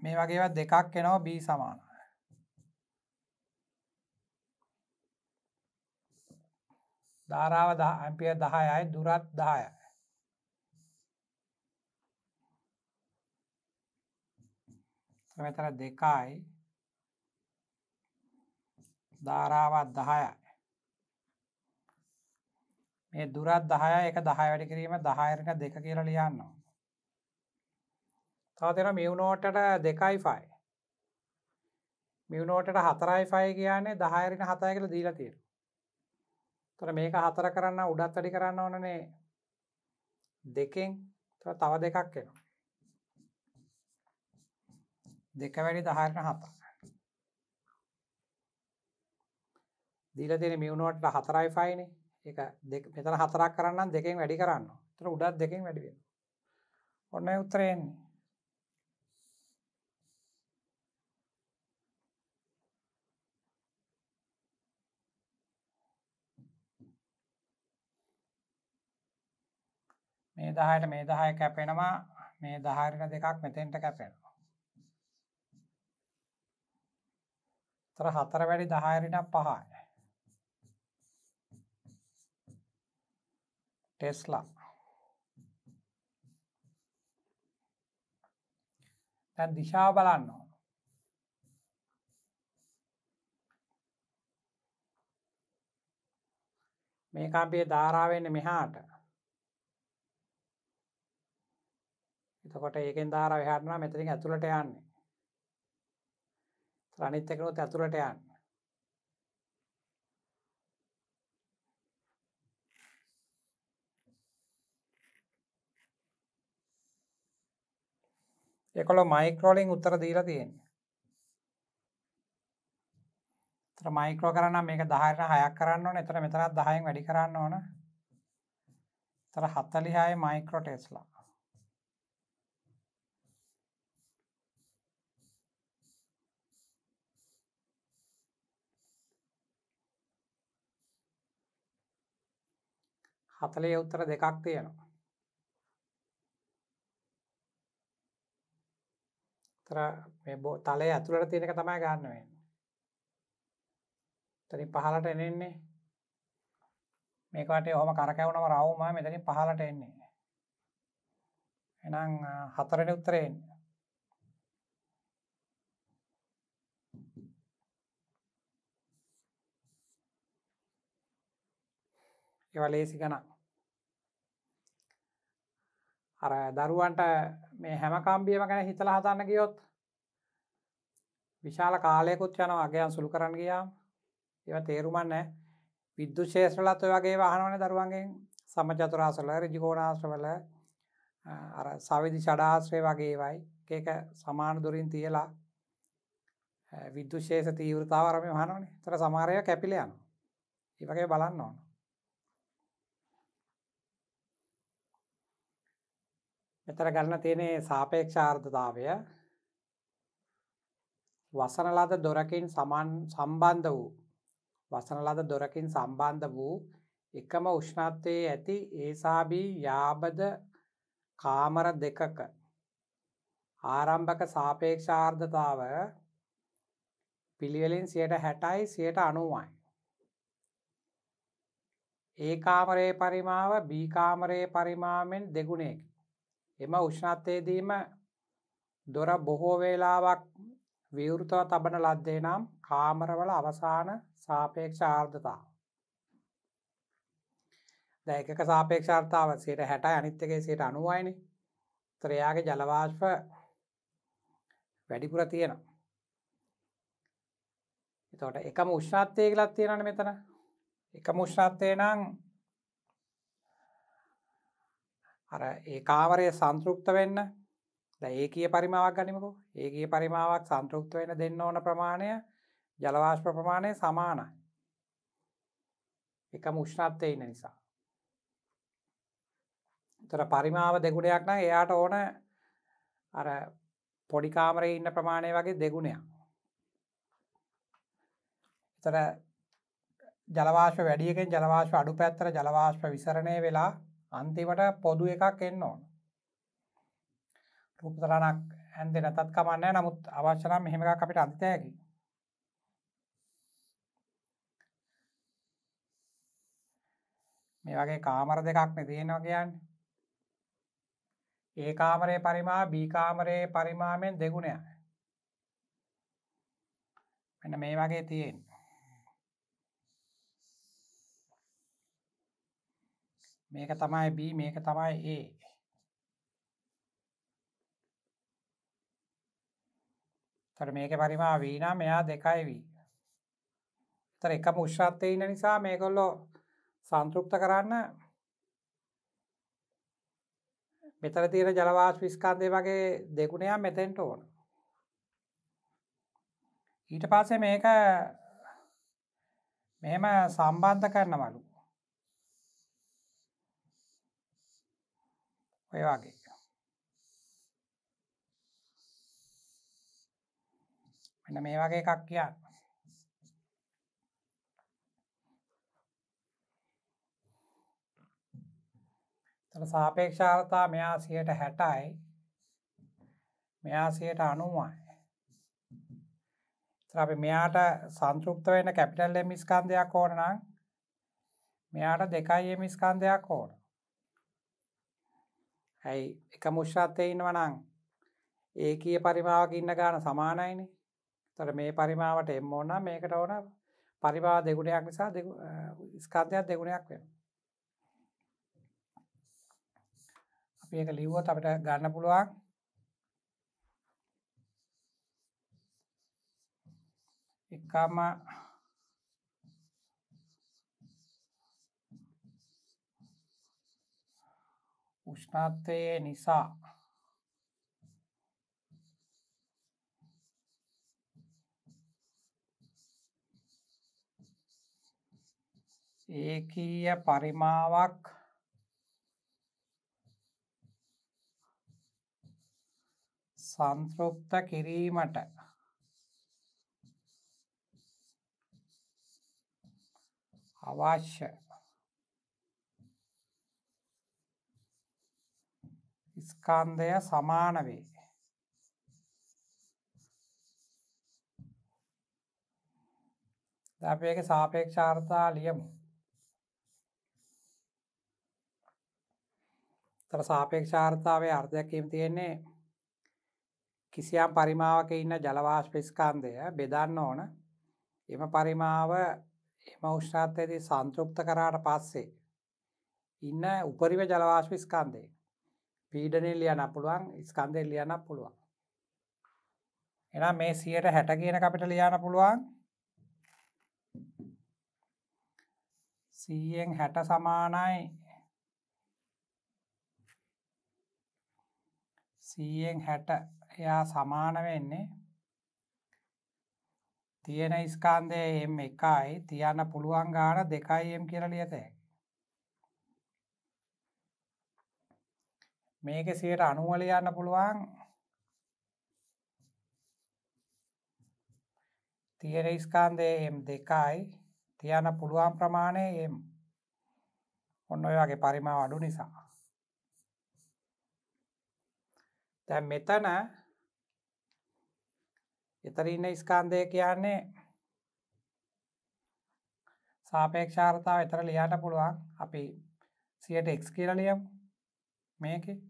මේ වගේව දෙකක් එනවා B සමාන ධාරාව ඇම්පිය දහයයි දුරත් දායයි මෙතර දෙකයි ධාරාවත් දහයයි මේ දුරත් දහය එක දහය වැඩි කිරීම දහයරක දෙක කියල ලියන්නවා තවතෙන මියුණෝටට දෙකයි ෆයි මියුණෝටට හතරයි ෆයි කියන්නේ දහයරින හතය කළ දීලා තිීර තොර මේක හතර කරන්න උඩත් වැඩි කරන්න ඕනනේ දෙකෙන් තව දෙකක් එෙනවා දෙක වැඩි දහරන හත දීල දෙන මියුණුවට හතරයි ෆයින එක මෙතන හතරක් කරන්න දෙකෙන් වැඩි කරන්න තර උඩත් දෙකින් වැඩිවෙන ඔන්න උත්තරයෙන්නේ මේ දහයට මේ දහය කැපෙනවා මේ දහරින දෙකක් මෙතෙන්ට කැපෙනවා තර හතර වැඩි දහයරිට පහයි ටෙස්ලා දැන් දිශා බලන්න ඕන මේක අපේ ධාරාවෙන්න මෙහාට එතකොට ඒකෙන් ධාරාව හැරනවා මෙතරින් ඇතුළට යන්නේ අනිත් එකනොත් ඇතුළට යන්න. ඒකොළ මයික්‍රෝලින් උත්තර දීලා තියෙන්නේ. තර මයික්‍රෝ කරන්න මේක දහයට හයක් කරන්න ඕන එතර මෙතරත් දහයෙන් වැඩි කරන්න ඕන තර හත්තලිහාය මයික්‍රෝ ටෙස්ලා හතලේ උත්තර දෙකක් තියෙනවා තර මේ බෝ තලය ඇතුළට තියෙනක තමයි ගන්න වෙන්න තරින් පහලට එනෙන්නේ මේකට ඔහම කරකැවුණම රවුම මෙතනින් පහලට එන්නේ එනම් හතරෙන උත්තරෙන්නේ ඒව ලේසි ගනක් අර දරුවන්ට මේ හැම කම්බියම ගැන හිතල හතන්න ගියොත් විශාල කාලයකුත් යන අගයන් සුළු කරන්න ගියාම් ඒව තේරුමන්න විද්දු ශේෂ්‍රලත් වගේ වාහනවන දරුවන්ගෙන් සමචතුරාසල රජිකෝනාශ්‍රවල අර සවිදි ෂඩාශ්‍රය වගේවයි ඒක සමාන දුරින් තියලා විද්දු ශේෂ තීවෘතාවරම හනනේ තර සමාරය කැපිලයන් ඒවගේ බලන්න ඕන මෙතර ගන්න තියෙනේ සාපේක්ෂාර්ධතාවය වසනලද දොරකින් සමන් සම්බන්ධ වූ වසනලද දොරකින් සම්බන්ධ වූ එකම උෂ්ණත්වයේ ඇති ඒසාබී යාබද කාමර දෙකක ආරම්භක සාපේක්ෂාර්ධතාව පිළිවෙලින් සියට හැටයි සියට අනුවයි. ඒ කාමරයේ පරිමාව බීකාමරයේ පරිමාමෙන් දෙගුණයකි. එම උෂ්ණත්වයේදීම දොර බොහෝ වේලාවක් විවෘතව තබන ලද්දේ නම් කාමරවල අවසාන සාපේක්ෂ ආර්ධතා. දැකක සාපේක්ෂාර්ථාව සයට හැට අනිත්තකේ සයට අනුවයින ත්‍රයාගේ ජලවාශ්ව වැඩිපුර තියෙන. එතොට එකම උෂ්ණත්වය කියලත් තියෙනන මෙතන එක මුෂ්ණත්වය නං අර ඒ කාමරය සංතෘප්ත වෙන්න ඒ කිය පරිමාවක් ගනිමකු ඒගේ පරිමාවක් සංතෘප්ත වෙන දෙන්න ඕන ප්‍රමාණය ජලවාශ ප්‍රමාණය සමානයි එක මුෂ්ණත්වය ඉන්න නිසා තොර පරිමාව දෙගුණයක් නම් එයාට ඕන අර පොඩිකාමරේ ඉන්න ප්‍රමාණය වගේ දෙගුණයක් තර ජලවාශ වැඩියකෙන් ජලවාශ අඩු පැත්තර ජලවාශ්ප විසරණය වෙලා අන්තිවට පොදු එකක් එන්න ඕන රූපතරණක් ඇන්දෙන තත් කමන්නෑ නමුත් අවශ්‍යනම් මෙහෙම එකක් අපිට අධිතයකි මේ වගේ කාමර දෙකක්න තියෙනවා කියන්න ඒ කාමරය පරිමා බීකාමරයේ පරිමාමෙන් දෙගුණයක් මෙන්න මේ වගේ තියෙන්නේ මේක තමයි B මේක තමයි A තර මේක පරිමා වීනා මෙයා දෙකයි වී තර එක මුෂ්්‍රත්තය ඉන්න නිසා මේකොල්ලෝ සංතෘප්ත කරන්න මෙතර තියෙන ජලවාශ විස්කාන්දය වගේ දෙගුණයා මෙතෙන්ට ඕන ඊට පස්සේ මේක මෙම සම්බන්ධ කරනවලු ඔය වගේ මෙන්න මේ වගේ එකක් කියන්න තර සාපේක්ෂාර්තා මෙයා සියට හැටයි මෙයා සියට අනුවයි අපි මෙයාට සංතෘප්ත වෙන කැපිටල් එමිස්කන්ධයක් ඕන නම් මෙයාට දෙකයි එමිස්කන්ධයක් ඕන ඇයි එක මුශ්‍රත්තය ඉන්නවනං ඒ කිය පරිමාවක ඉන්න ගාන සමානයිනි තොර මේ පරිමාවට එම් ඕන්න මේකට ඕන පරිවා දෙගුණයක් නිසා ස්කන්ධයක් දෙගුණයක් වෙන අපි එක ලිව්ුවත් අපිට ගන්න පුළුවන් එකම උෂ්ණත්වය නිසා ඒකීය පරිමාවක් සංතෘප්ත කිරීමට අවශ්‍ය ස්කන්ධය සමාන වේ අපක සාපේක්ෂාර්ථා ලියමු තර සාපේක්ෂාර්ථාවේ අර්ධයක්කීම් තියෙන්නේ කිසියම් පරිමාවක ඉන්න ජලවාශ පිස්කාන්දය බෙදන්න ඕන එම පරිමාව එම උෂ්ාත්තයේදී සංතෘප්ත කරාට පස්සේ ඉන්න උපරිම ජලවාශ පිස්කාන්දේ පීඩනය ලියන පුළුවන් ස්කන්දය ලියන පුළුවන් එනම් මේ සියයට හැට කියන අපිට ලියන පුළුවන් සීයෙන් හැට සමානයි සීයෙන් හැට එයා සමාන වෙන්නේ තියෙන ස්කන්දය එම් එකයි තියන්න පුළුවන් ගාන දෙකයි එම් කියල ලියතේ මේක සියට අනුවල යන්න පුළුවන් තියෙන ස්කන්දය එම් දෙකයි තියන පුළුවන් ප්‍රමාණය එම් ඔන්න ඔය වගේ පරිමාව අඩු නිසා දැ මෙතන එතරඉන්න ස්කන්දය කියන්නේ සාපේක්ෂාර්තාව එතර ලියාට පුළුවන් අපි සියට එක්ස් කියරලියම් මේකේ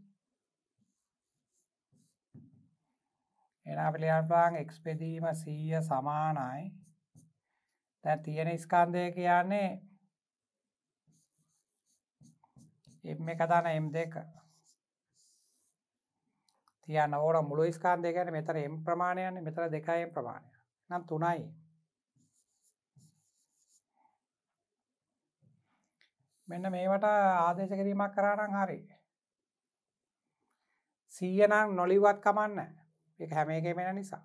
එනා පිළියන්පාන් එක්ස් බෙදීම සීය සමානයි තැ තියෙන ස්කන්දය කියන්නේ එම් එක තන එම් දෙක තියන්න ඕර මුළු ස්කාන්දය ගැන මෙතර එම් ප්‍රමාණයන්නේ මෙතර දෙකයි ප්‍රමාණය නම් තුනයි මෙන්න මේවට ආදේශ කිරීමක් කරානම් හරි සීයනම් නොලිවත් කමන්න එක හැම එකේ වෙන නිසා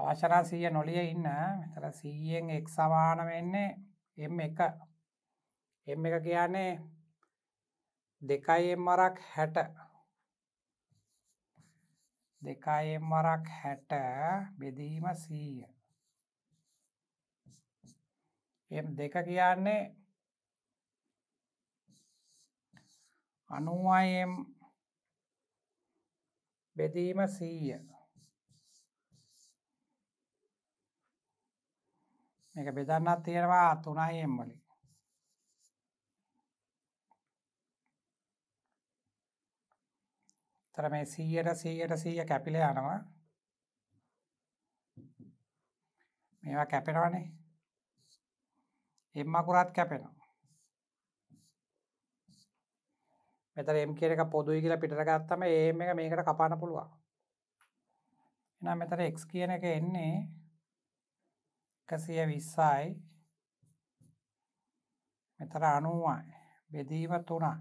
අවශ්‍යනා සීය නොලිය ඉන්න මෙතර සීයෙන් එක් සමාන වෙන්නේ එම් එක එම් එක කියන්නේ දෙකයිම් වරක් හැට දෙකයිම් වරක් හැට බෙදීම සීය එම් දෙක කියන්නේ අනුවයම් බෙදීම සීය මේක බෙදන්නත් තියෙනවා තුනයි එම් වලින් තර මේ සීයට සීයට සීය කැපිල යනවා මේවා කැපෙනවනේ එම් අකුරත් කැපෙනවා මෙතර එම් කිය එක පොදුයි කියලා පිටරගත්තම ඒ එක මේකට කපාන පුළුවන් එනම් මෙතර එක් කියන එක එන්නේ එකසිය විස්සයි මෙතර අනුවයි බෙදීම තුනා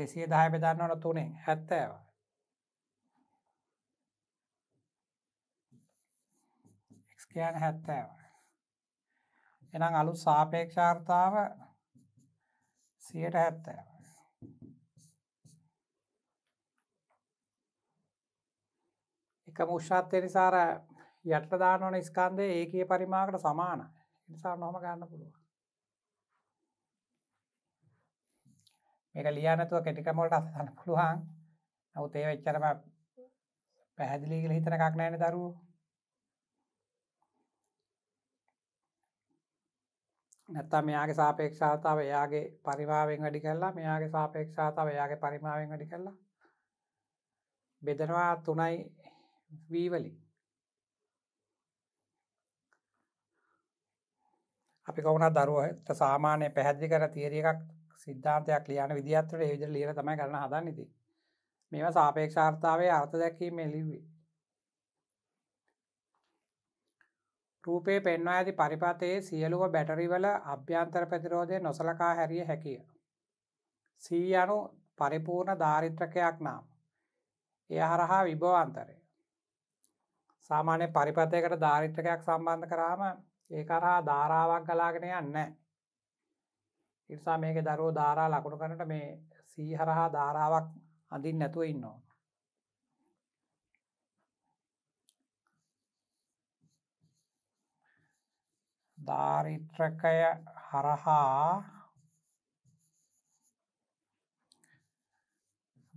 දෙසිය දාය බෙදන්නවන තුනෙන් හැත්තෑවා කියන හැත්තෑව. එනම් අලු සාපේක්ෂාර්ථාව සියට හැත්තෑ. එක මුෂ්ෂත්ය නිසාර යට දානවන ස්කන්දය ඒකය පරිමාකට සමාන නිසා නොම ගන්න පුළුව. මේක ලියනතුව කෙටිකමොලට අසන්න පුළුවන් නවතේ වෙච්චරම පැහැදිලිගල හිතන එකක් නෑන දරුවෝ නැත්තම් මෙයාගේ සාපේක්ෂාතාව එයාගේ පරිමාවෙන් වැඩි කරලා මෙයාගේ සාපේක්ෂාතාව එයාගේ පරිමාවෙන් වැඩි කරලා බෙදනවා තුනයි වීවලි අපි කවුනා දරුවට සාමාන්‍ය පැහැදිලි කර තිේරිය එකක් සිද්ධාන්තයක් ලියන විදිහත්වට විදිර ලියන තමයි කරන හදන්න ඉති මේවා සාපේක්ෂාර්ථාවේ අර්ථ දැකීමේ ලිව්වේ රූපේ පෙන්වා ඇති පරිපතයේ සියලුව බැටරිවල අභ්‍යන්තර ප්‍රතිරෝධය නොසලකා හැරිය හැකිය. සී යනු පරිපූර්ණ ධාරිත්‍රකයක් නම්. එය හරහා විභවන්තරය. සාමාන්‍ය පරිපතයකට ධාරිත්‍රකයක් සම්බන්ධ කරාම ඒ කරහා ධාරාවක් ගලාගෙන යන්න. ඉනිසා මේක දරුවෝ ධාරා ලකුණු කනට මේ සී හරහා ධාරාවක් අඳින් නැතුව ඉන්නවා. ධාරිත්‍රකය හරහා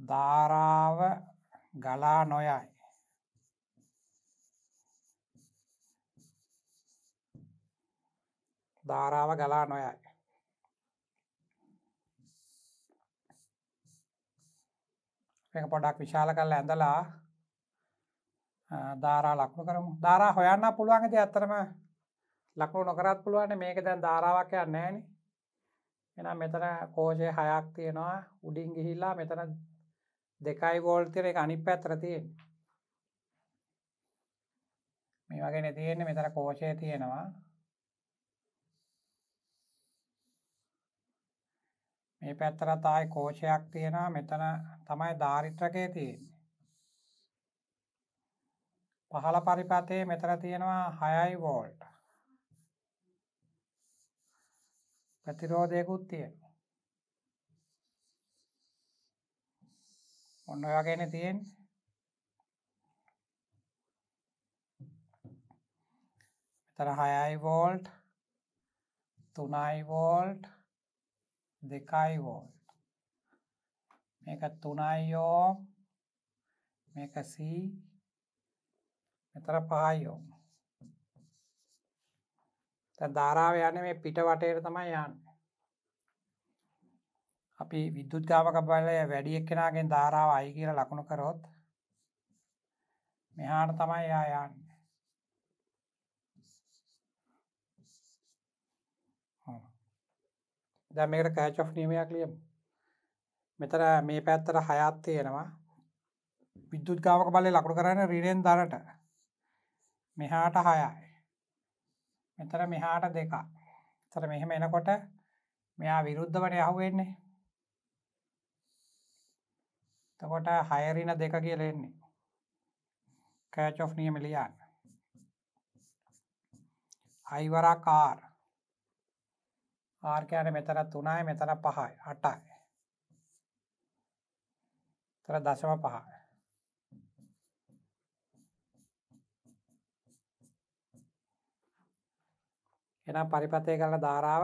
ධාරාව ගලා නොයයි. ධාරාව ගලා නොයයි. එක පොඩක් විශාල කල් ඇඳලා ධාරා ලක්ම කරමු ධාරා හොයන්න පුළුවන්ගද ඇතරම ලකුණු නොකරත් පුළුවන් මේක දැන් ධාරාවක් යන්නේන එනම් මෙතන කෝෂය හයක් තියෙනවා උඩින් ගිහිල්ලා මෙතන දෙකයි ගෝල් තිර එක අනි පැත්‍රතියෙන් මේ වගේ තියෙන්නේ මෙතන කෝෂය තියෙනවා මේ පැත්තර තායි කෝෂයක් තියෙනවා මෙතන තමයි ධාරිත්‍රකය තියෙන්නේ. පහළ පරිපතේ මෙතන තියෙනවා 6යි වෝල්ට්. ප්‍රතිරෝධයකුත් තියෙනවා. ඔන්න ඔයගෙනේ තියෙන්නේ. මෙතන 6යි වෝල්ට් 3යි වෝල්ට් 2යි වෝල්ට් මේක 3යි ඕම් මේක C මෙතන 5යි ඕම් ධාරාව යන මේ පිට වටේර තමයි යන්න අපි විද්දුත්ගාමක බලය වැඩි එක්කෙනගෙන් ධාරාව අයි කියල ලකුණු කරොත් මෙහාට තමයි යා යන්න දැමකට කෑච් ඔ් නියමයක් ලියම් මෙතර මේ පැත්තර හයත් තියෙනවා විද්දුත්ගාමක බලය ලකුණු කරන්න රීඩෙන් දරට මෙහාට හයයි මෙතර මෙහාට දෙකක් තර මෙහෙම එනකොට මෙයා විරුද්ධ වන යහුවෙන්නේ තකොට හයරින දෙක කියලෙන්නේ කෑච් ඔෆ් නියම ලියන්න අයිවරා කාර් ආර්කයට මෙතර තුනයි මෙතර පහයි අටයි තර දශම පහයි එනම් පරිපතය කරන ධාරාව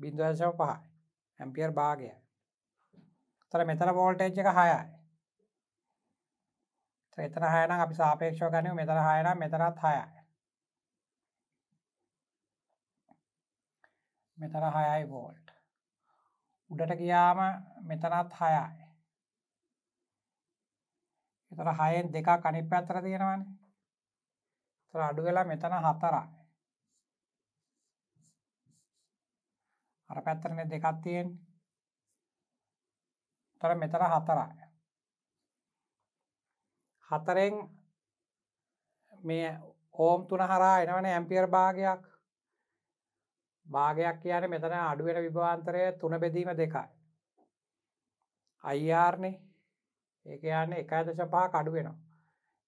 බිදුවශව පහයි ඇම්පියර් භාගය තර මෙතන වෝල්ටේජ් එක හයයි එතන හයන අපි සාපේක්ෂෝ ගනය මෙතන හයන මෙතනත් හයයි මෙතන හයයි වෝල්ට් උඩට ගියාම මෙතනත් හයයි එතන හයෙන් දෙකක් අනිප පැත්තර තියෙනවන තර අඩු වෙලා මෙතන හතරයි අර පැත්තරන දෙකක් තියෙන්නේ තොර මෙතර හතරයි හතරෙන් මේ ඕම් තුන හරා එනවන ඇම්පියර් භාගයක් භාගයක් කියන මෙතන අඩුවෙන විභාන්තරය තුන බෙදීම දෙකයි අයියාර්නේ ඒක යන්න එක දශපා කඩුවෙනවා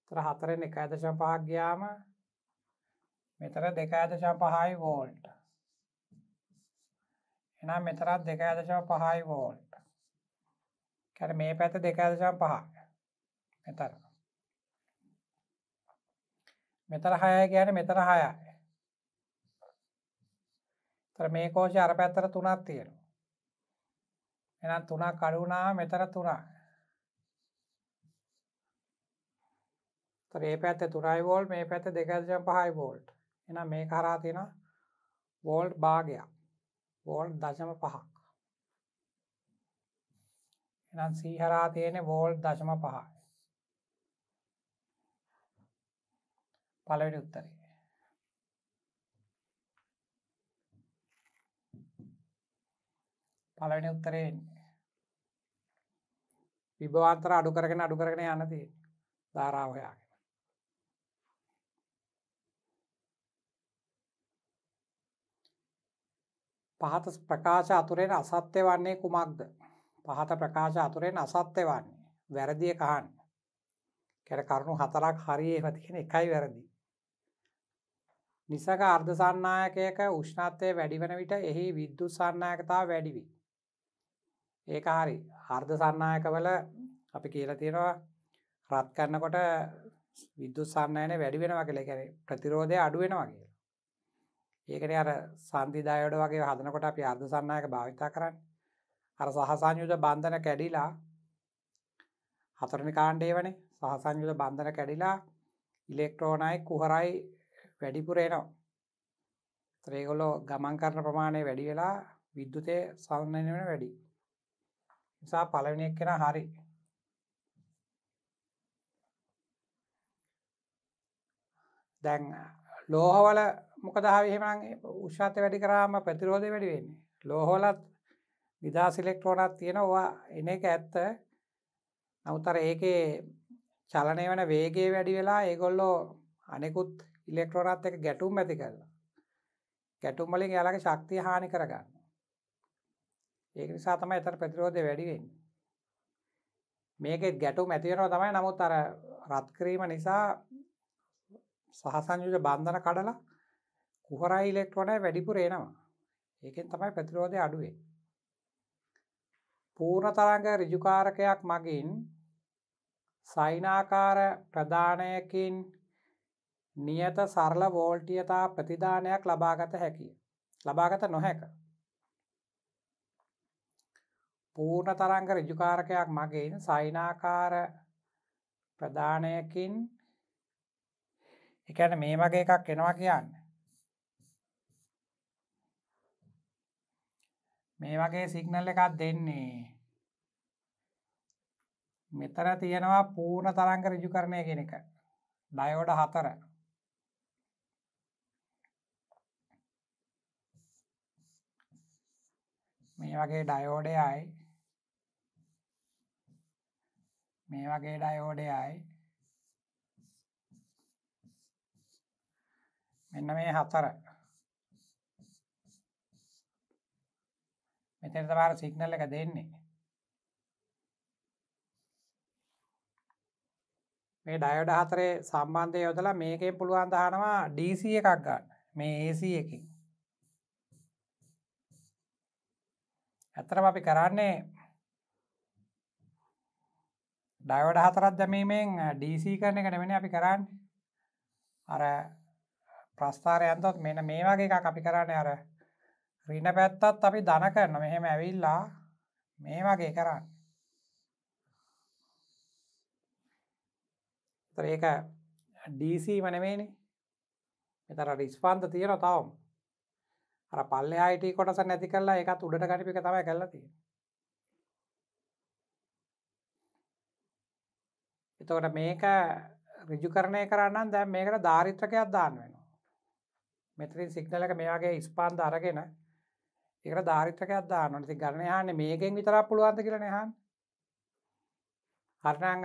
තර හතරෙන් එක දශපාක් ගයාම මෙතර දෙක ඇදශම් පහයි වෝල්ට එහෙනම් මෙතරත් 2.5යි වෝල්ට්. කියන්නේ මේ පැත්ත 2.5. මෙතර. මෙතර 6 කියන්නේ මෙතර 6යි. ඒතර මේ කෝෂේ අර පැත්තට 3ක් තියෙනවා. එහෙනම් 3ක් අඩු වුණාම මෙතර 3යි. තර ඒ පැත්ත තුරයි වෝල්ට් මේ පැත්ත දෙකදශම් පහයි වෝල්ට් එනම් මේ කරා තියෙන වෝල්ට් භාගයක් වෝල් දශම පහක් එනම් සීහරා තියෙන වෝල් දශම පහ පලවිඩි උත්තරේ පලවෙනි උත්තරේ විභවාන්තර අඩු කරගෙන අඩු කරගෙන යනති ධාරාවයා පහත ප්‍රකාශ අතුරෙන් අසත්‍ය වන්නේ කුමක්ද පහත ප්‍රකාශ අතුරෙන් අසත්‍ය වන්නේ වැරදිය කහන් කැර කරුණු හතරක් හරි ඒවතිගෙන එකයි වැරදි නිසක අර්ධ සන්නායකයක උෂ්ණත්වය වැඩි වන විට එහි විද්දු සන්නායකතා වැඩිවී ඒක හරි අර්ධ සන්නායකවල අපි කියලා තියෙනවා රත් කන්නකොට විද්දු සන්නයන වැඩි වෙන වගල කැන ප්‍රතිරෝධය අඩුවෙන වගේ ඒකනේ අර සන්ධිදායඩ වගේ හදනකොට අපි අර්ධ සන්නයක භාවිතා කරන්න අර සහසංයුත බන්ධන කැඩිලා හතරණ කාණ්ඩේ වනේ සහසංයුත බන්ධන කැඩිලා ඉලෙක්ට්‍රෝනයි කුහරයි වැඩිපුරේනවා ත්‍රේගොලෝ ගමන් කරන ප්‍රමාණය වැඩි වෙලා විද්‍යුතය සෞන්නන වෙන වැඩි නිසා පලවෙනික් කෙන හරි දැන් ලෝහවල මොකදහාව එහෙමනම් උෂ්ාත වැඩි කරාම ප්‍රතිරෝධය වැඩි වෙන්නේ ලෝහෝලත් විදා සිලෙක්ට්‍රෝනත් තියෙනවා එන එක ඇත්ත නවතර ඒකේ චලනය වන වේගේ වැඩි වෙලා ඒගොල්ලෝ අනෙකුත් ඉලෙක්ට්‍රෝනත් එක ගැටුම් ඇති කරලා ගැටුම්වලින් යාලගේ ශක්තිය හානි කරගන්න ඒක නිසා තමයි එතර ප්‍රතිරෝධය වැඩි වෙන්නේ මේකෙත් ගැටුම් ඇති වෙනවා තමයි නමුත් අර රත් කිරීම නිසා සහසංයුජ බන්ධන කඩලා කුහරයි ඉලෙක්ට්‍රොනය වැඩිපුර එනවා ඒකෙන් තමයි ප්‍රතිරෝධය අඩුවේ පූර්ණ තරංග රිජුකාරකයක් මගින් සයිනාකාර ප්‍රධානයකින් නියත සරල වෝල්ටියතා ප්‍රතිධානයක් ලබාගත හැකිය ලබාගත නොහැක පූර්ණ තරංග රජුකාරකයක් මගින් සයිනාකාර ප්‍රධානයකින් එකන මේ වගේ එකක් එනවා කියන්න මේ වගේ සිගනල් එකක් දෙන්නේ මෙතර තියෙනවා පූර්ණ තරංග රජු කරණය කෙන එක ඩයෝඩ හතර මේ වගේ ඩයෝඩයයි මේ වගේ ඩයෝඩයයි මෙන්න මේ හතර මෙතන තමාර සිග්නල් එක දෙන්නේ මේ ඩයෝඩ හතරේ සම්බන්ධය යොදලා මේකෙන් පුළුවන් දහනවා DC එකක් ගන්න මේ AC එකින් ඇතරම අපි කරන්නේ ඩයෝඩ හතරත් දැමීමෙන් DC කරන එක නෙමෙන අපි කරන්න අර ප්‍රස්ථාරයන්තොත් මෙන මේ වගේ එකක් අපි කරන්නේ අර රින පැත්තත් අපි දන කරන මෙහෙම ඇවිල්ලා මේ වගේ කරන්න ඒක ඩීසි වනමේනි එතර රිස්පන්ත තියෙන තවම් අර පල්ල අයිට කොටස නැති කරලා එකත් උඩට ගනිපික තමයි කරලති එතකට මේක රජු කරණය කරන්න දැ මේකට ධාරිත්‍රකයක් දාන්න වෙනවා මෙතරින් සිගනලක මේගේ ස්පාන් අරගෙන ඒකට ධාරිත්‍රකයක් දාන්න ඕනේ. ඉතින් ගණන යහන්නේ මේකෙන් විතරක් පුළුවන්ද කියලා නේ අහන්නේ. හරිනම්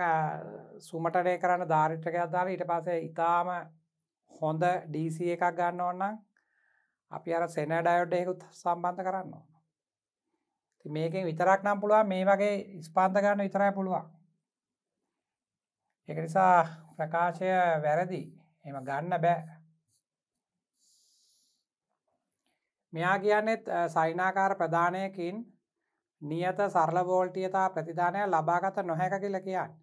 සුමටරේ කරන්න ධාරිත්‍රකයක් දාලා ඊට පස්සේ ඊටාම හොඳ DC එකක් ගන්න ඕන නම් අපි අර සෙනා ඩයෝඩ් එකකුත් සම්බන්ධ කරන්න ඕන. ඉතින් මේකෙන් විතරක් නම් පුළුවන් මේ වගේ ස්පන්ද ගන්න විතරයි පුළුවන්. ඒක නිසා ප්‍රකාශය වැරදි. එහෙම ගන්න බෑ. මෙයා කියන්නෙත් සයිනාකාර ප්‍රධානයකින් නියත සරල වෝල්ටියතා ප්‍රතිධානය ලබාගත නොහැක කියල කියන්න.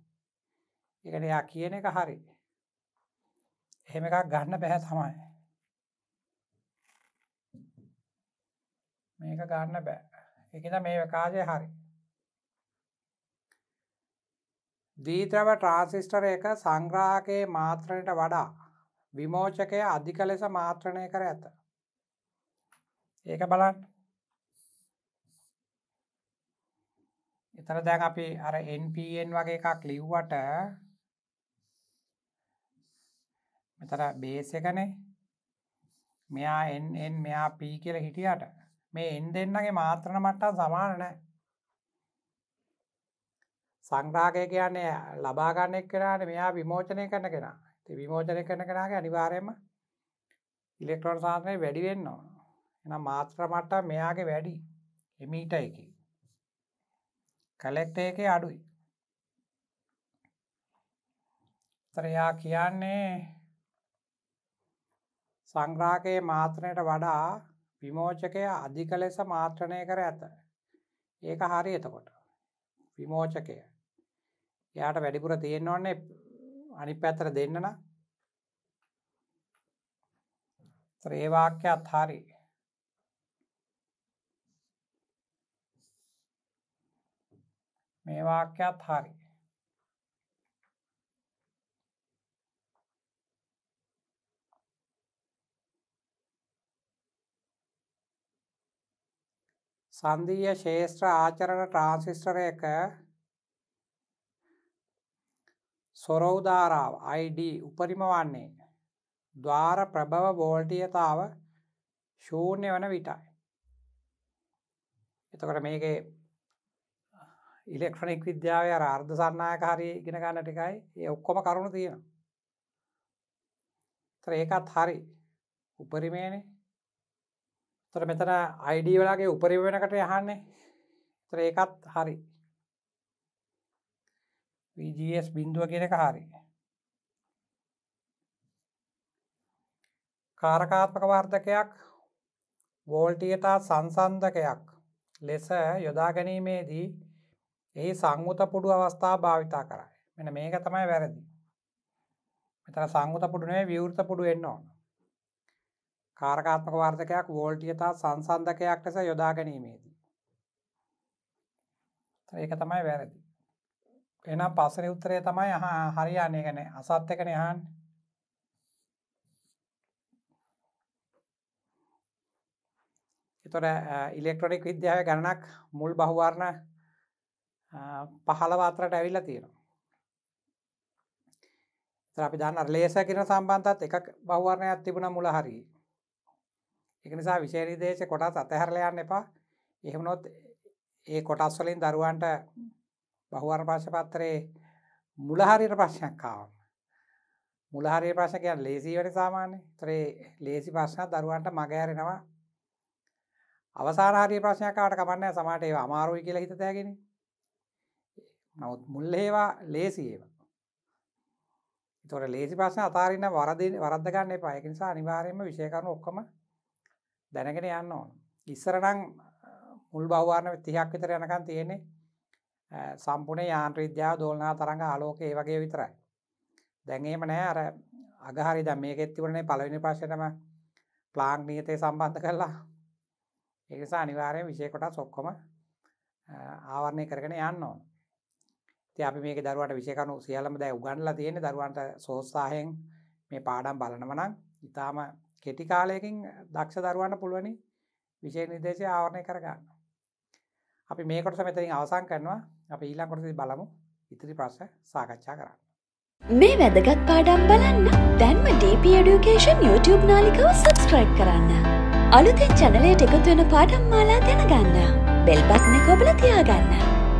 එකනයා කියන එක හරි. එහෙම එකක් ගන්න බැහැ තමයි. මේක ගන්න බෑ එකද මේ කාජය හරි. දීත්‍රව ට්‍රාන්සිිස්ටර එක සංග්‍රාහකයේ මාත්‍රණයට වඩා විමෝචකය අධික ලෙස මාත්‍රණය කර ඇත. ඒක බලන්න එතර දැන් අපි අර NPN වගේ එකක් ලිව්වට මෙතර බේස් එකනේ මෙයා එන්ෙන් මෙයා පී කියල හිටියට මේ එන් දෙන්නගේ මාත්‍රණ මට්ටා සමාන නෑ සංග්‍රාගය කියන්නේ ලබාගන්නෙක් කරට මෙයා විමෝචනය කරන කෙන විමෝචනය කරන කෙනගේ අනිවාරයම ඉලෙක්ට්‍රෝන් සාසනය වැඩිවෙන්නවා එන මාත්‍ර මට්ටා මෙයාගේ වැඩි එමීට එක කලෙක්ට එක අඩුයි තරයා කියන්නේ සංග්‍රාකයේ මාත්‍රණයට වඩා විමෝචකය අධික ලෙස මාත්‍රණය කර ඇත ඒක හරි එතකොට විමෝචකය යාට වැඩිපුර තියෙන් ඔන්නේ අනි පැත්තර දෙන්නන ත්‍රේවාක්‍ය අත්හරි මේ වාක්‍යත් හරි සන්දීය ශේෂත්‍ර ආචරණ ට්‍රාන්සිිස්ටර එක සොරවධාරාව අයිඩ උපරිම වන්නේ ද්වාර ප්‍රභව වෝල්ටියතාව ශූන්‍ය වන විටයි එතකට මේකේ ඉලෙක්ට්‍රොනික් විද්‍යාව අර අර්ධ සරණායක හරි ඉගෙන ගන්න ටිකයි ඒ ඔක්කොම කරුණු තියෙන තර ඒකත් හරි උපරිමේනේ තොර මෙතන අයිඩී වලාගේ උපරිම වෙනකට යහන්නේ තර ඒකත් හරි වGS බින්දුව කියෙනක හරි කාරකාත්මක වර්ධකයක් වෝල්ටියතා සංසන්ධකයක් ලෙස යොදා ගැනීමේදී ඒ සංගත පුඩු අවස්ථා භාවිතා කරයි මෙන මේක තමයි වැරදි මෙතන සංගත පුඩුනේ විවෘත පුඩු එන්න ඕන කාරකාත්මක වර්ධකයක් වෝල්ටියතා සංසන්ධකයක් ලෙස යොදා ගැනීමේදී ඒක තමයි වැරදි එනම් පස්සන උත්තරය තමයි හරි අනයගන අසත් එකන හන් එතොට ඉලෙක්ට්‍රොනික් විද්‍යාව ගණනක් මුල් බහුවරණ පහළ වාතරට ඇවිල්ලා තියෙනවා අපි දන්න ලේස කියෙන සම්බන්ධත් එකක් බවරණයක් තිබුණ මුල හරි එක නිසා විශේරිදේශ කොටස් අතහැරලයන්න එපා එහෙමනොත් ඒ කොටස්වලින් දරුවන්ට බහුවර ප්‍රශ පත්තරයේ මුලහරියට ප්‍රශ්නයක් කාවන් මුලහරි ප්‍රශ්නකයන් ලේසිවට සාමාන්‍ය තරේ ලේසි ප්‍රශ්න දරුවන්ට මගෑරෙනවා අවසාරහරි ප්‍රශ්නයකාට කමන්න සමට ඒ අමාරුයි කියලා හිතතයගෙන නවත් මුල් ඒවා ලේසි ඒවා තොට ලේසි පස්සන අතාරන්න වරදි වරද ගන්න පයකිනිසා අනිවාරයෙන්ම විෂයකරන ඔක්කම දැනගෙන යන්න ඕන ඉස්සරනං මුල් බවවාරණ තිහක් විතර යනකන් තියෙන්නේ සම්පුනේ යාන්ත්‍රීද්‍යාව දෝලනා තරඟ ආලෝක ඒ වගේ විතරයි. දැන්ඒම නෑ අර අගහරි ද මේක එත්තිවරනේ පලවෙනි පාශනම ප්ලාන් නීතය සම්බන්ධ කරලා ඒසා අනිවාරය විෂයකොට සොක්කොම ආවරණය කරගෙන යන්න ඕන. ඉතින් අපි මේක දරුවාට විෂය කණු සියල්ලම දැන් උගන්ලා තියෙන්නේ දරුවන්ට සෝත්සාහයෙන් මේ පාඩම් බලනවා නම් ඊටාම කෙටි කාලයකින් දක්ෂ දරුවන්ට පුළුවනි විෂය නිර්දේශය ආවරණය කරගන්න. අපි මේ කොටස මෙතනින් අවසන් කරනවා අපි ඊළඟ කොටසදී බලමු ඉතිරි ප්‍රශ්න සාකච්ඡා කරන්න. මේ වැදගත් පාඩම් බලන්න දැන්ම DP Education YouTube නාලිකාව subscribe කරන්න. අලුතෙන් channel එකට එකතු වෙන පාඩම් මාලා දැනගන්න. bell button එක ඔබලා තියාගන්න.